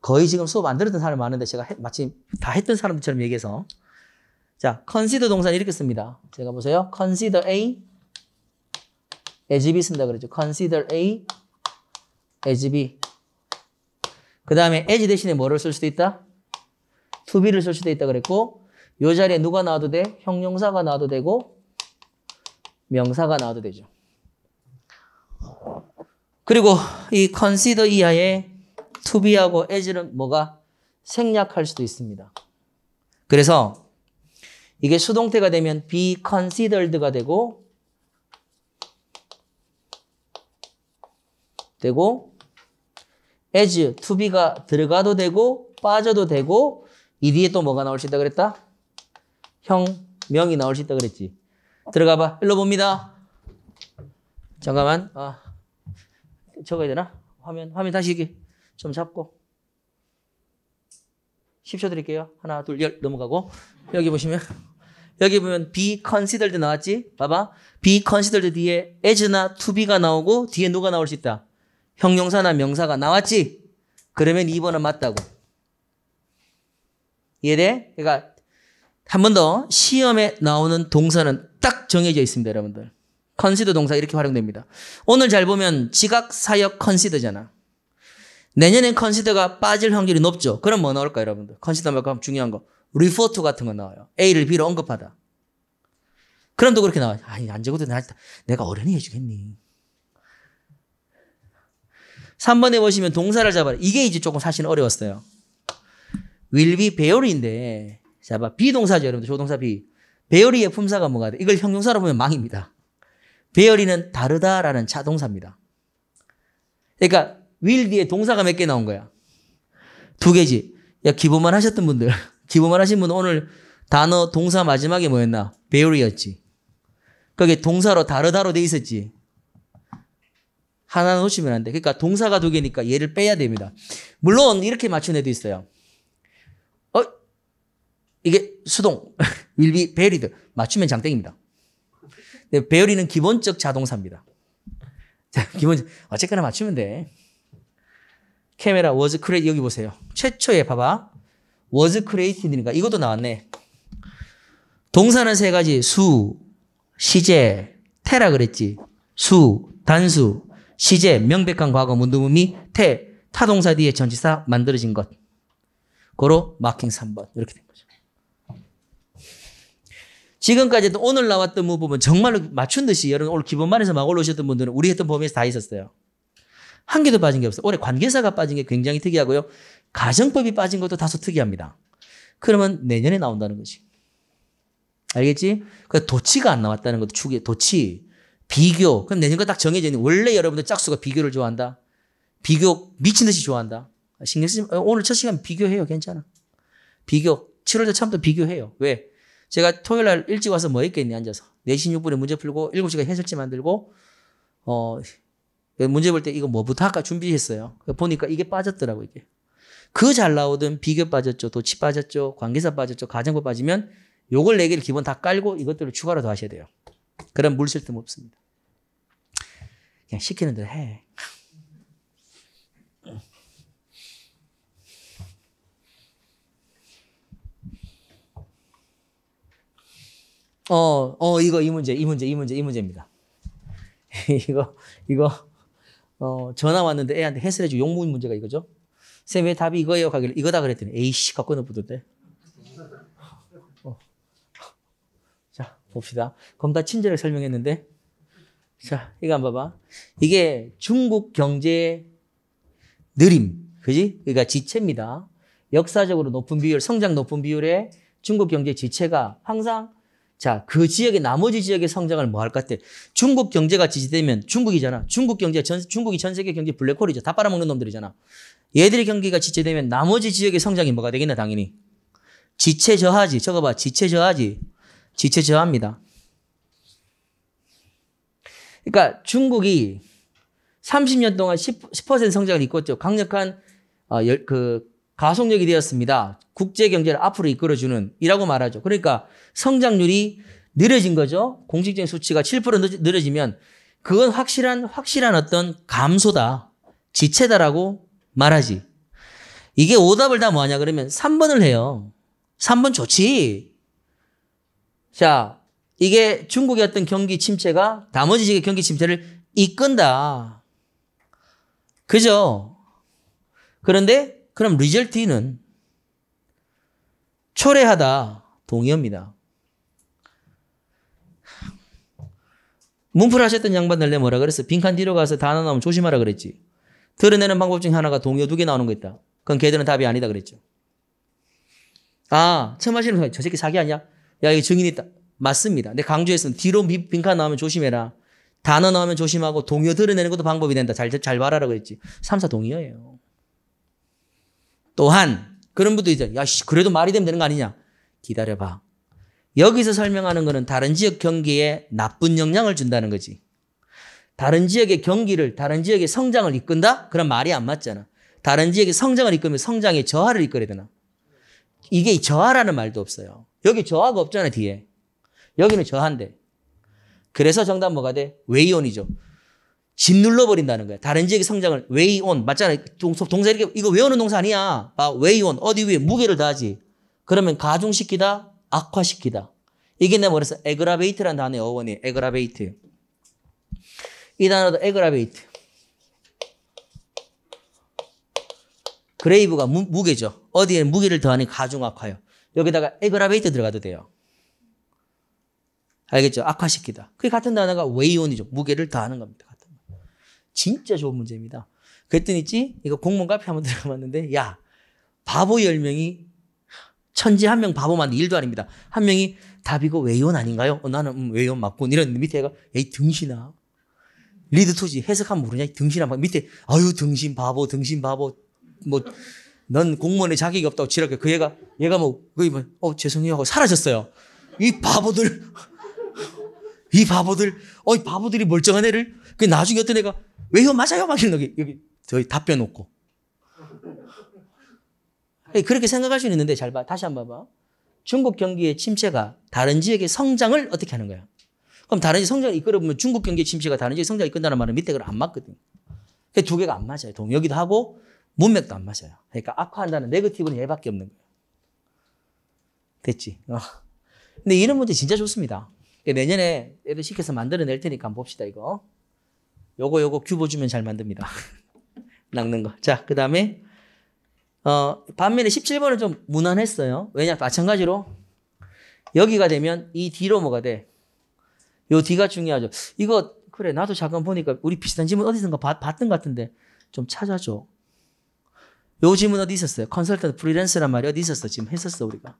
거의 지금 수업 안 들었던 사람 많은데 제가 해, 마침 다 했던 사람처럼 얘기해서 자, consider 동사는 이렇게 씁니다. 제가 보세요. consider A as B 쓴다 그랬죠. consider A as B 그 다음에 as 대신에 뭐를 쓸 수도 있다? to be를 쓸 수도 있다 그랬고 요 자리에 누가 나와도 돼? 형용사가 나와도 되고 명사가 나와도 되죠. 그리고 이 consider 이하에 to be하고 as는 뭐가 생략할 수도 있습니다. 그래서 이게 수동태가 되면 be considered가 되고 되고 as, to be가 들어가도 되고 빠져도 되고 이 뒤에 또 뭐가 나올 수 있다 그랬다? 형, 명이 나올 수 있다 그랬지. 들어가 봐. 일로 봅니다. 잠깐만. 아, 적어야 되나? 화면, 화면 다시 좀 잡고. 10초 드릴게요. 하나, 둘, 열 넘어가고. 여기 보시면. 여기 보면 be considered 나왔지? 봐봐. be considered 뒤에 as나 to be가 나오고 뒤에 누가 나올 수 있다. 형용사나 명사가 나왔지? 그러면 2번은 맞다고. 이해돼? 그러니까 한번더 시험에 나오는 동사는 딱 정해져 있습니다, 여러분들. 컨시드 동사 이렇게 활용됩니다. 오늘 잘 보면 지각 사역 컨시드잖아. 내년엔 컨시드가 빠질 확률이 높죠. 그럼 뭐 나올까 여러분들? 컨시드 말고 중요한 거. 리포트 같은 거 나와요. A를 B로 언급하다. 그럼 또 그렇게 나와요. 아니, 안 적어도 나, 내가 어른이 해주겠니. 3번에 보시면 동사를 잡아라. 이게 이제 조금 사실 어려웠어요. will be 배열인데 자, 봐. 비동사죠, 여러분들. 조동사 비. 배열이의 품사가 뭐가 돼? 이걸 형용사로 보면 망입니다. 배열이는 다르다라는 자동사입니다. 그러니까 w 뒤에 동사가 몇 개 나온 거야? 두 개지. 야, 기본만 하셨던 분들. 기본만 하신 분 오늘 단어 동사 마지막에 뭐였나? 배열이였지. 그게 동사로 다르다로 돼 있었지. 하나 놓치면 안 돼. 그러니까 동사가 두 개니까 얘를 빼야 됩니다. 물론 이렇게 맞춘 애도 있어요. 이게 수동, 윌비, 베어리드. 맞추면 장땡입니다. 근 네, 베어리는 기본적 자동사입니다. 자, 기본, 어쨌거나 맞추면 돼. 카메라 was created, 여기 보세요. 최초에 봐봐. was created니까 이것도 나왔네. 동사는 세 가지. 수, 시제, 테라 그랬지. 수, 단수, 시제, 명백한 과거, 문두음이, 태, 타동사 뒤에 전치사 만들어진 것. 고로 마킹 3번. 이렇게 된 거죠. 지금까지 했 오늘 나왔던 무법은 뭐 정말로 맞춘 듯이 여러분 오늘 기본만에서막 올라오셨던 분들은 우리 했던 범위에서 다 있었어요. 한 개도 빠진 게 없어요. 올해 관계사가 빠진 게 굉장히 특이하고요. 가정법이 빠진 것도 다소 특이합니다. 그러면 내년에 나온다는 거지. 알겠지? 그 도치가 안 나왔다는 것도 축에 도치, 비교. 그럼 내년 거딱 정해져 있는 원래 여러분들 짝수가 비교를 좋아한다. 비교 미친 듯이 좋아한다. 신경 쓰지 오늘 첫 시간 비교해요. 괜찮아. 비교. 7월도 참도 비교해요. 왜? 제가 토요일 날 일찍 와서 뭐 했겠니, 앉아서. 4시 6분에 문제 풀고, 7시까 해설지 만들고, 어, 그 문제 볼 때 이거 뭐부터 할까 준비했어요. 그러니까 보니까 이게 빠졌더라고, 이게. 그 잘 나오던 비교 빠졌죠, 도치 빠졌죠, 관계사 빠졌죠, 가정법 빠지면 요걸 4개를 기본 다 깔고 이것들을 추가로 더 하셔야 돼요. 그럼 물쓸 틈 없습니다. 그냥 시키는 대로 해. 어, 어, 이거 이 문제, 이 문제, 이 문제, 이 문제입니다. 이거, 이거, 어, 전화 왔는데 애한테 해설해주 용문 문제가 이거죠? 쌤, 왜 답이 이거예요? 가길래 이거다 그랬더니 에이씨 갖고 넣어보던데. 어. 자, 봅시다. 그다 친절하게 설명했는데. 자, 이거 한번 봐봐. 이게 중국 경제 느림. 그지? 그러니까 지체입니다. 역사적으로 높은 비율, 성장 높은 비율의 중국 경제 지체가 항상 자, 그 지역의 나머지 지역의 성장을 뭐 할 것 같아? 중국 경제가 지지되면 중국이잖아. 중국 경제, 전, 중국이 전 세계 경제 블랙홀이죠. 다 빨아먹는 놈들이잖아. 얘들의 경기가 지체되면 나머지 지역의 성장이 뭐가 되겠나, 당연히. 지체 저하지. 적어봐. 지체 저하지. 지체 저하입니다. 그러니까 중국이 30년 동안 10%, 10 성장을 이끌었죠. 강력한 어, 열, 그 가속력이 되었습니다. 국제 경제를 앞으로 이끌어주는 이라고 말하죠. 그러니까 성장률이 느려진 거죠. 공식적인 수치가 7% 느려지면 그건 확실한 확실한 어떤 감소다, 지체다라고 말하지. 이게 오답을 다 뭐하냐 그러면 3번을 해요. 3번 좋지. 자, 이게 중국의 어떤 경기 침체가 나머지 지역의 경기 침체를 이끈다. 그죠? 그런데 그럼 리절트는 초래하다 동의합니다 문풀 하셨던 양반들 내 뭐라 그랬어? 빈칸 뒤로 가서 단어 나오면 조심하라 그랬지. 드러내는 방법 중 하나가 동의어 두 개 나오는 거 있다. 그건 걔들은 답이 아니다 그랬죠. 아, 처음 하시는 분저 새끼 사기 아니야? 야, 이기 증인 있다. 맞습니다. 근 강조했으면 뒤로 빈칸 나오면 조심해라. 단어 나오면 조심하고 동의어 드러내는 것도 방법이 된다. 잘, 잘 봐라라 그랬지. 3사 동의어예요. 또한 그런 분도 있죠. 야, 씨, 그래도 말이 되면 되는 거 아니냐? 기다려봐. 여기서 설명하는 거는 다른 지역 경기에 나쁜 영향을 준다는 거지. 다른 지역의 경기를, 다른 지역의 성장을 이끈다? 그럼 말이 안 맞잖아. 다른 지역의 성장을 이끌면 성장의 저하를 이끌어야 되나? 이게 저하라는 말도 없어요. 여기 저하가 없잖아, 뒤에. 여기는 저한데. 그래서 정답 뭐가 돼? 외이온이죠. 짓눌러 버린다는 거야. 다른 지역의 성장을 way 맞잖아. 동사 이렇게 이거 외우는 동사 아니야. 아, way 어디 위에 무게를 다하지. 그러면 가중시키다, 악화시키다. 이게 내가 뭐랬어? a g g r a v 라는 단어의 어원이 a g r a v a 이 단어도 a g r a v a 그레이브가 무, 게죠 어디에 무게를 더하는 가중 악화요. 여기다가 a g r a v a 들어가도 돼요. 알겠죠? 악화시키다. 그게 같은 단어가 way 이죠 무게를 더하는 겁니다. 진짜 좋은 문제입니다. 그랬더니 있지? 이거 공무 카페 한번 들어봤는데, 야, 바보 10명이 천재 한명 바보 만 일도 아닙니다. 한 명이 답이고 외연 아닌가요? 어, 나는 음, 외연 맞고 이런 밑에가 에이 등신아. 리드 투지 해석하면 모르냐? 등신아 막 밑에 아유 등신 바보 등신 바보 뭐 넌 공무원의 자격이 없다고 지랄게 그 애가 얘가 뭐 거의 뭐 어, 죄송해요 하고 사라졌어요. 이 바보들 이 바보들 어이 바보들이 멀쩡한 애를 그 나중에 어떤 애가 왜요? 맞아요? 막 이런 여 여기 저희 다 빼놓고. 예, 그렇게 생각할 수 있는데 잘 봐. 다시 한 번 봐 중국 경기의 침체가 다른 지역의 성장을 어떻게 하는 거야? 그럼 다른 지 성장을 이끌어보면 중국 경기의 침체가 다른 지역 성장이 이끈다는 말은 밑에 그걸 안 맞거든. 그 두 개가 안 맞아요. 동여기도 하고 문맥도 안 맞아요. 그러니까 악화한다는 네거티브는 얘밖에 없는 거예 됐지? 어. 근데 이런 문제 진짜 좋습니다. 예, 내년에 애들 시켜서 만들어낼 테니까 봅시다, 이거. 요거 요거 큐브 주면 잘 만듭니다. 낚는 거. 자, 그 다음에 어, 반면에 17번은 좀 무난했어요. 왜냐? 마찬가지로 여기가 되면 이 뒤로 뭐가 돼? 요 뒤가 중요하죠. 이거 그래 나도 잠깐 보니까 우리 비슷한 질문 어디선가 봤, 봤던 것 같은데 좀 찾아줘. 요 질문 어디 있었어요? 컨설턴트 프리랜서란 말이 어디 있었어? 지금 했었어 우리가.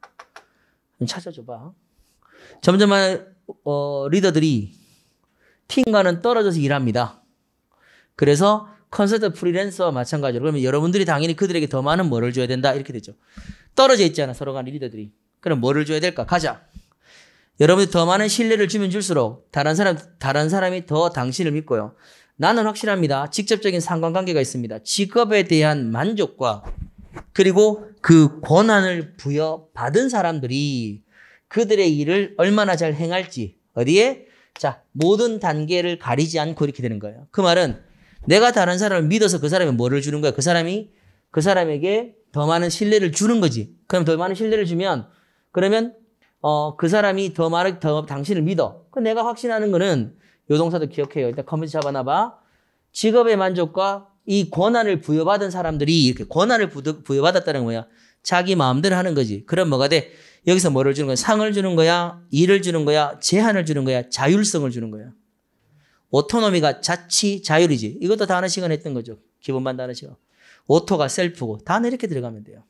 좀 찾아줘봐. 점점 어, 리더들이 팀과는 떨어져서 일합니다. 그래서 컨설트 프리랜서와 마찬가지로 그러면 여러분들이 당연히 그들에게 더 많은 뭐를 줘야 된다 이렇게 되죠. 떨어져 있잖아 서로 간 리더들이. 그럼 뭐를 줘야 될까? 가자. 여러분이 더 많은 신뢰를 주면 줄수록 다른 사람 다른 사람이 더 당신을 믿고요. 나는 확실합니다. 직접적인 상관관계가 있습니다. 직업에 대한 만족과 그리고 그 권한을 부여받은 사람들이 그들의 일을 얼마나 잘 행할지 어디에 자 모든 단계를 가리지 않고 이렇게 되는 거예요. 그 말은 내가 다른 사람을 믿어서 그 사람이 뭐를 주는 거야? 그 사람이 그 사람에게 더 많은 신뢰를 주는 거지. 그럼 더 많은 신뢰를 주면 그러면 어, 그 사람이 더 많은 더 당신을 믿어. 그 내가 확신하는 거는 요 동사도 기억해요. 일단 커뮤니 잡아놔봐. 직업의 만족과 이 권한을 부여받은 사람들이 이렇게 권한을 부여받았다는 거야. 자기 마음대로 하는 거지. 그럼 뭐가 돼? 여기서 뭐를 주는 거야? 상을 주는 거야? 일을 주는 거야? 제한을 주는 거야? 자율성을 주는 거야? 오토노미가 자치, 자율이지. 이것도 단어 시간 했던 거죠. 기본반 단어 시간. 오토가 셀프고 단어 이렇게 들어가면 돼요.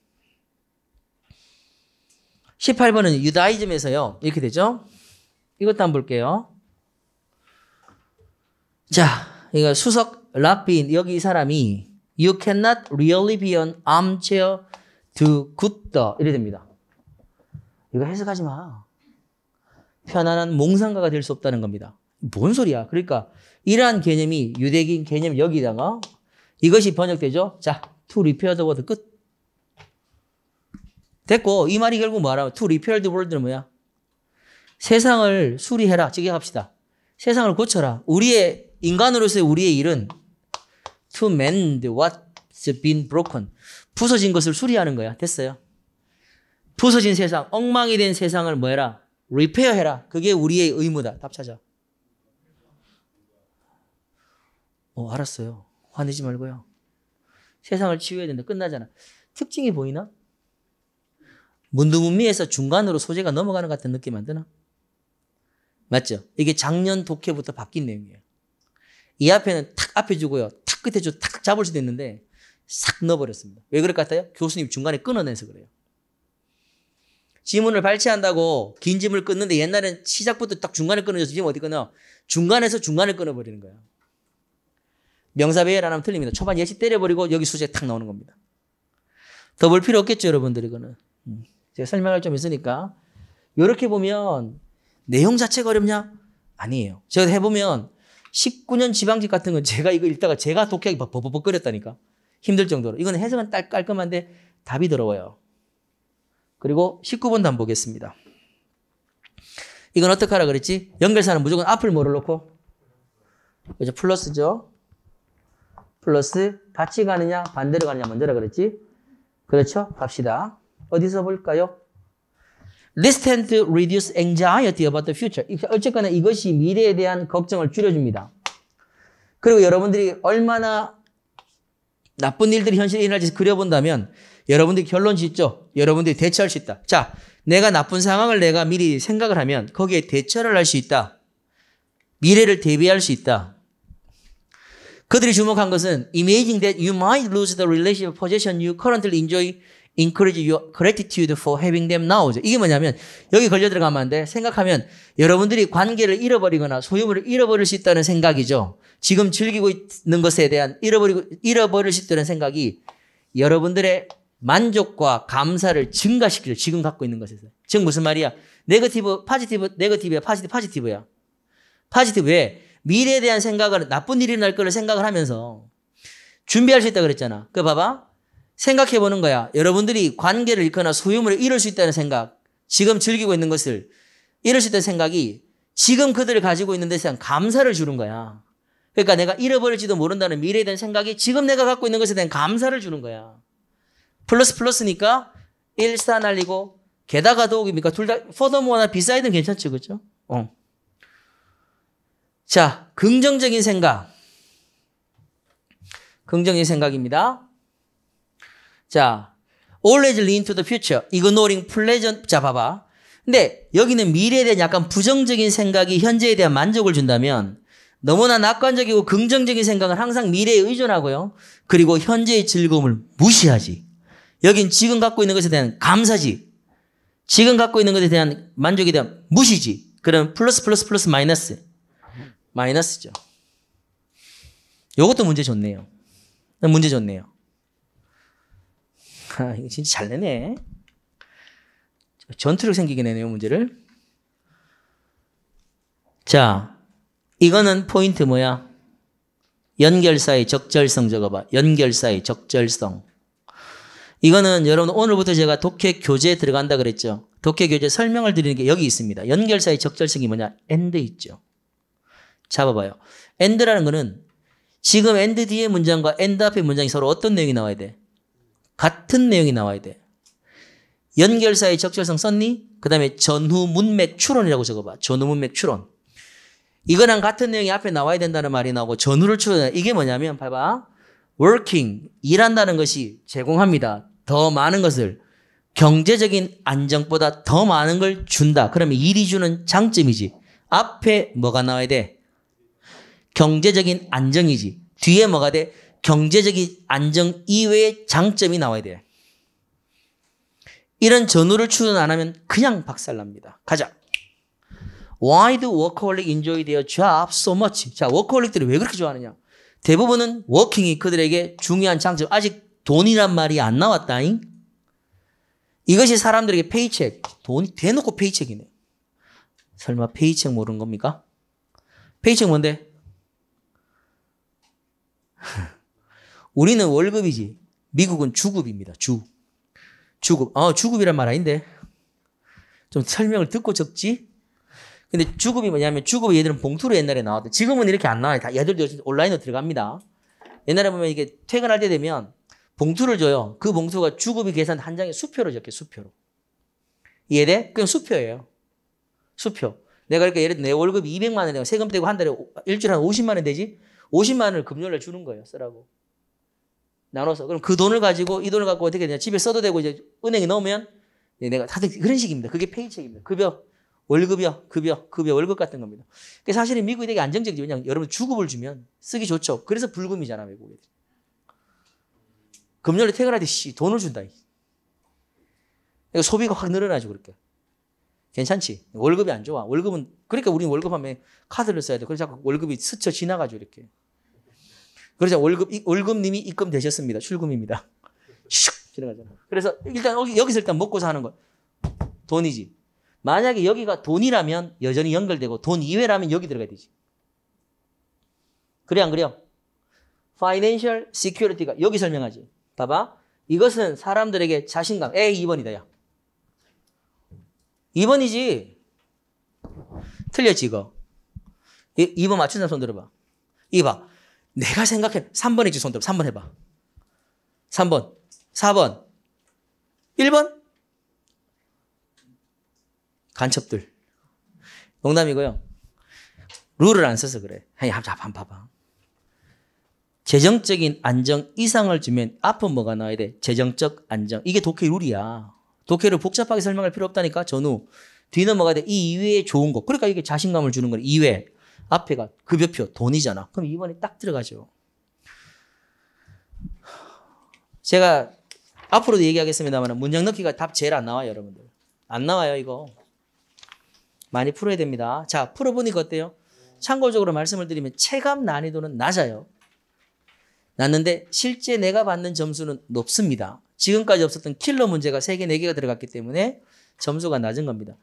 18번은 유다이즘에서요. 이렇게 되죠. 이것도 한번 볼게요. 자, 이거 수석 라빈 여기 이 사람이 You cannot really be an armchair to good the 이래 됩니다. 이거 해석하지 마. 편안한 몽상가가 될 수 없다는 겁니다. 뭔 소리야? 그러니까 이러한 개념이 유대인 개념 여기다가 이것이 번역되죠. 자, to repair the world 끝. 됐고 이 말이 결국 뭐하라면 to repair the world는 뭐야? 세상을 수리해라. 직역합시다. 세상을 고쳐라. 우리의 인간으로서의 우리의 일은 to mend what's been broken. 부서진 것을 수리하는 거야. 됐어요. 부서진 세상, 엉망이 된 세상을 뭐해라? r e p 해라 그게 우리의 의무다. 답 찾아. 어, 알았어요. 화내지 말고요. 세상을 치유해야 된다. 끝나잖아. 특징이 보이나? 문두문미에서 중간으로 소재가 넘어가는 것 같은 느낌 안 드나? 맞죠? 이게 작년 독해부터 바뀐 내용이에요. 이 앞에는 탁 앞에 주고요. 탁 끝에 주고 탁 잡을 수도 있는데 싹 넣어버렸습니다. 왜 그럴 것 같아요? 교수님 중간에 끊어내서 그래요. 지문을 발췌한다고 긴짐을 끊는데 옛날엔 시작부터 딱 중간에 끊어져서 지금 어디 끊어? 중간에서 중간에 끊어버리는 거예요 명사 배열안 하면 틀립니다. 초반 예시 때려버리고 여기 수제 탁 나오는 겁니다. 더 볼 필요 없겠죠, 여러분들 이거는. 음. 제가 설명할 좀 있으니까. 이렇게 보면 내용 자체가 어렵냐? 아니에요. 제가 해보면 19년 지방직 같은 건 제가 이거 읽다가 제가 독해하기 버벅벅 거렸다니까. 힘들 정도로. 이건 해석은 딱 깔끔한데 답이 더러워요. 그리고 19번도 한번 보겠습니다. 이건 어떻게 하라 그랬지? 연결사는 무조건 앞을 뭐를 놓고? 그죠? 플러스죠? 플러스 같이 가느냐 반대로 가느냐 먼저라 그랬지? 그렇죠? 갑시다. 어디서 볼까요? This tend to reduce anxiety about the future. 어쨌거나 이것이 미래에 대한 걱정을 줄여줍니다. 그리고 여러분들이 얼마나 나쁜 일들이 현실에 일어날지 그려본다면 여러분들이 결론 짓죠. 여러분들이 대처할 수 있다. 자, 내가 나쁜 상황을 내가 미리 생각을 하면 거기에 대처를 할 수 있다. 미래를 대비할 수 있다. 그들이 주목한 것은 imagining that you might lose the relationship possession you currently enjoy encourage your gratitude for having them now. 이게 뭐냐면 여기 걸려 들어가면 안 돼. 생각하면 여러분들이 관계를 잃어버리거나 소유물을 잃어버릴 수 있다는 생각이죠. 지금 즐기고 있는 것에 대한 잃어버리고 잃어버릴 수 있다는 생각이 여러분들의 만족과 감사를 증가시키죠. 지금 갖고 있는 것에서. 지금 무슨 말이야? 네거티브, 파지티브, 네거티브야. 파지티브, 파지티브야. 파지티브 왜? 미래에 대한 생각을 나쁜 일이 날 거를 생각을 하면서 준비할 수 있다 그랬잖아. 그 봐봐. 생각해 보는 거야. 여러분들이 관계를 잃거나 소유물을 잃을 수 있다는 생각, 지금 즐기고 있는 것을 잃을 수 있다는 생각이 지금 그들을 가지고 있는 데서 감사를 주는 거야. 그러니까 내가 잃어버릴지도 모른다는 미래에 대한 생각이 지금 내가 갖고 있는 것에 대한 감사를 주는 거야. 플러스 플러스니까 일산날리고 게다가 더욱기니까 둘 다 포 u 모나비사이드 d 괜찮죠, 그죠? 어. 자, 긍정적인 생각. 긍정적인 생각입니다. 자, always lean to the future. ignoring pleasant. 자, 봐봐. 근데 여기는 미래에 대한 약간 부정적인 생각이 현재에 대한 만족을 준다면 너무나 낙관적이고 긍정적인 생각은 항상 미래에 의존하고요. 그리고 현재의 즐거움을 무시하지. 여긴 지금 갖고 있는 것에 대한 감사지. 지금 갖고 있는 것에 대한 만족에 대한 무시지. 그럼 플러스 플러스 플러스 마이너스. 마이너스죠. 요것도 문제 좋네요. 문제 좋네요. 아, 이거 진짜 잘 내네. 전투력 생기게 내네요, 문제를. 자, 이거는 포인트 뭐야? 연결사의 적절성 적어봐. 연결사의 적절성. 이거는 여러분 오늘부터 제가 독해 교재에 들어간다 그랬죠. 독해 교재 설명을 드리는 게 여기 있습니다. 연결사의 적절성이 뭐냐? 앤드 있죠. 잡아봐요. a 드라는 거는 지금 a 드 d 뒤에 문장과 a 드 d 앞에 문장이 서로 어떤 내용이 나와야 돼? 같은 내용이 나와야 돼. 연결사의 적절성 썼니? 그 다음에 전후 문맥 추론이라고 적어봐. 전후 문맥 추론. 이거랑 같은 내용이 앞에 나와야 된다는 말이 나오고 전후를 추론해. 이게 뭐냐면 봐봐. working, 일한다는 것이 제공합니다. 더 많은 것을 경제적인 안정보다 더 많은 걸 준다. 그러면 일이 주는 장점이지. 앞에 뭐가 나와야 돼? 경제적인 안정이지. 뒤에 뭐가 돼? 경제적인 안정 이외의 장점이 나와야 돼. 이런 전후를 추론 안 하면 그냥 박살납니다. 가자. Why do workaholic enjoy their job so much? 자, 워커홀릭들이 왜 그렇게 좋아하느냐? 대부분은 워킹이 그들에게 중요한 장점. 아직 돈이란 말이 안 나왔다잉. 이것이 사람들에게 페이첵, 돈 대놓고 페이첵이네. 설마 페이첵 모르는 겁니까? 페이첵 뭔데? 우리는 월급이지. 미국은 주급입니다. 주. 주급. 아, 주급이란 말 아닌데. 좀 설명을 듣고 적지? 근데 주급이 뭐냐면 주급이 얘들은 봉투로 옛날에 나왔던 지금은 이렇게 안 나와요. 다 얘들도 온라인으로 들어갑니다. 옛날에 보면 이게 퇴근할 때 되면 봉투를 줘요. 그 봉투가 주급이 계산 한 장에 수표로 적혀 수표로. 얘네? 그냥 수표예요. 수표. 내가 그러니까 예를 들어 내 월급이 200만 원이면 세금 떼고 한 달에 일주일에 한 50만 원 되지? 50만을 금요일에 주는 거예요. 쓰라고. 나눠서. 그럼 그 돈을 가지고 이 돈을 갖고 어떻게 되냐. 집에 써도 되고 이제 은행에 넣으면 내가 다들 그런 식입니다. 그게 페이첵입니다. 급여, 월급이요 급여, 급여, 월급 같은 겁니다. 사실은 미국이 되게 안정적이죠. 왜냐하면 여러분 주급을 주면 쓰기 좋죠. 그래서 불금이잖아, 미국 이 금요일에 퇴근할 때 씨, 돈을 준다. 그 소비가 확 늘어나죠, 그렇게. 괜찮지? 월급이 안 좋아. 월급은, 그러니까 우리는 월급하면 카드를 써야 돼. 그래서 자꾸 월급이 스쳐 지나가죠, 이렇게. 그러자 월급, 월급님이 입금되셨습니다. 출금입니다. 슉! 지나가잖아요. 그래서 일단 여기서 일단 먹고 사는 거 돈이지. 만약에 여기가 돈이라면 여전히 연결되고 돈 이외라면 여기 들어가야 되지. 그래, 안 그래요? financial security가 여기 설명하지. 봐봐. 이것은 사람들에게 자신감. 에이, 2번이다, 야. 2번이지. 틀렸지, 이거. 이, 2번 맞춘 사람 손 들어봐. 이봐. 내가 생각해. 3번 이지 손들어. 3번 해봐. 3번, 4번, 1번. 간첩들. 농담이고요. 룰을 안 써서 그래. 아니, 한번 봐봐. 재정적인 안정 이상을 주면 앞은 뭐가 나와야 돼? 재정적 안정. 이게 독해 룰이야. 독해를 복잡하게 설명할 필요 없다니까, 전후. 뒤 넘어가야 돼. 이 이외에 좋은 거. 그러니까 이게 자신감을 주는 거예요 이외. 앞에가 급여표 돈이잖아. 그럼 2번이 딱 들어가죠. 제가 앞으로도 얘기하겠습니다만 문장 넣기가 답 제일 안 나와요, 여러분들. 안 나와요, 이거. 많이 풀어야 됩니다. 자, 풀어보니까 어때요? 참고적으로 말씀을 드리면 체감 난이도는 낮아요. 낮는데 실제 내가 받는 점수는 높습니다. 지금까지 없었던 킬러 문제가 3개, 4개가 들어갔기 때문에 점수가 낮은 겁니다.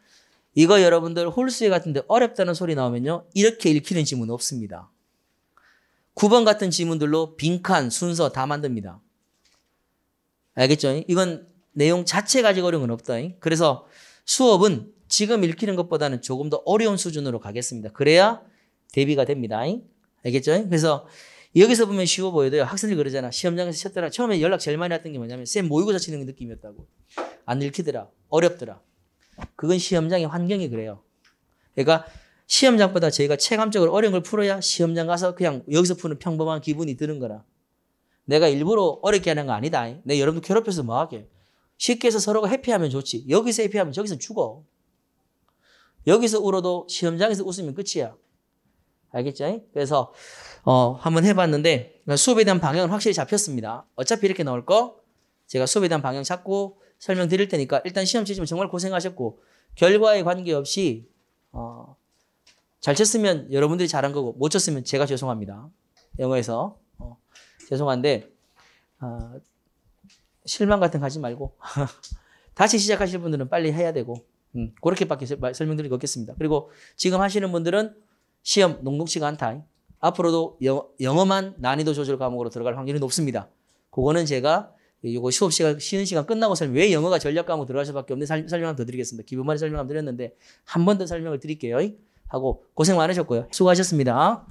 이거 여러분들 홀수의 같은데 어렵다는 소리 나오면요. 이렇게 읽히는 지문 없습니다. 9번 같은 지문들로 빈칸, 순서 다 만듭니다. 알겠죠? 이건 내용 자체 가지고 어려운 건 없다. 그래서 수업은 지금 읽히는 것보다는 조금 더 어려운 수준으로 가겠습니다. 그래야 대비가 됩니다. 알겠죠? 그래서 여기서 보면 쉬워 보여도요. 학생들 그러잖아. 시험장에서 쳤더라. 처음에 연락 제일 많이 왔던 게 뭐냐면 쌤 모의고사 치는 느낌이었다고. 안 읽히더라. 어렵더라. 그건 시험장의 환경이 그래요. 그러니까 시험장보다 저희가 체감적으로 어려운 걸 풀어야 시험장 가서 그냥 여기서 푸는 평범한 기분이 드는 거라. 내가 일부러 어렵게 하는 거 아니다. 내여러분 괴롭혀서 뭐하게. 쉽게 해서 서로가 해피하면 좋지. 여기서 해피하면 저기서 죽어. 여기서 울어도 시험장에서 웃으면 끝이야. 알겠죠? 그래서 어, 한번 해봤는데 수업에 대한 방향은 확실히 잡혔습니다. 어차피 이렇게 나올 거 제가 수업에 대한 방향 잡고 설명드릴 테니까 일단 시험 치시면 정말 고생하셨고 결과에 관계없이 어, 잘 쳤으면 여러분들이 잘한 거고 못 쳤으면 제가 죄송합니다. 영어에서 어, 죄송한데 어, 실망 같은 거 하지 말고 다시 시작하실 분들은 빨리 해야 되고 음, 그렇게밖에 설명드리고 없겠습니다. 그리고 지금 하시는 분들은 시험 녹록치가 않다. 앞으로도 영 영어만 난이도 조절 과목으로 들어갈 확률이 높습니다. 그거는 제가 이거 수업 시간 쉬는 시간 끝나고서왜 영어가 전략 과목 들어가실 밖에 없는 설명 더 드리겠습니다. 기본만 설명 드렸는데 한 번 더 설명을 드릴게요. 하고 고생 많으셨고요. 수고하셨습니다.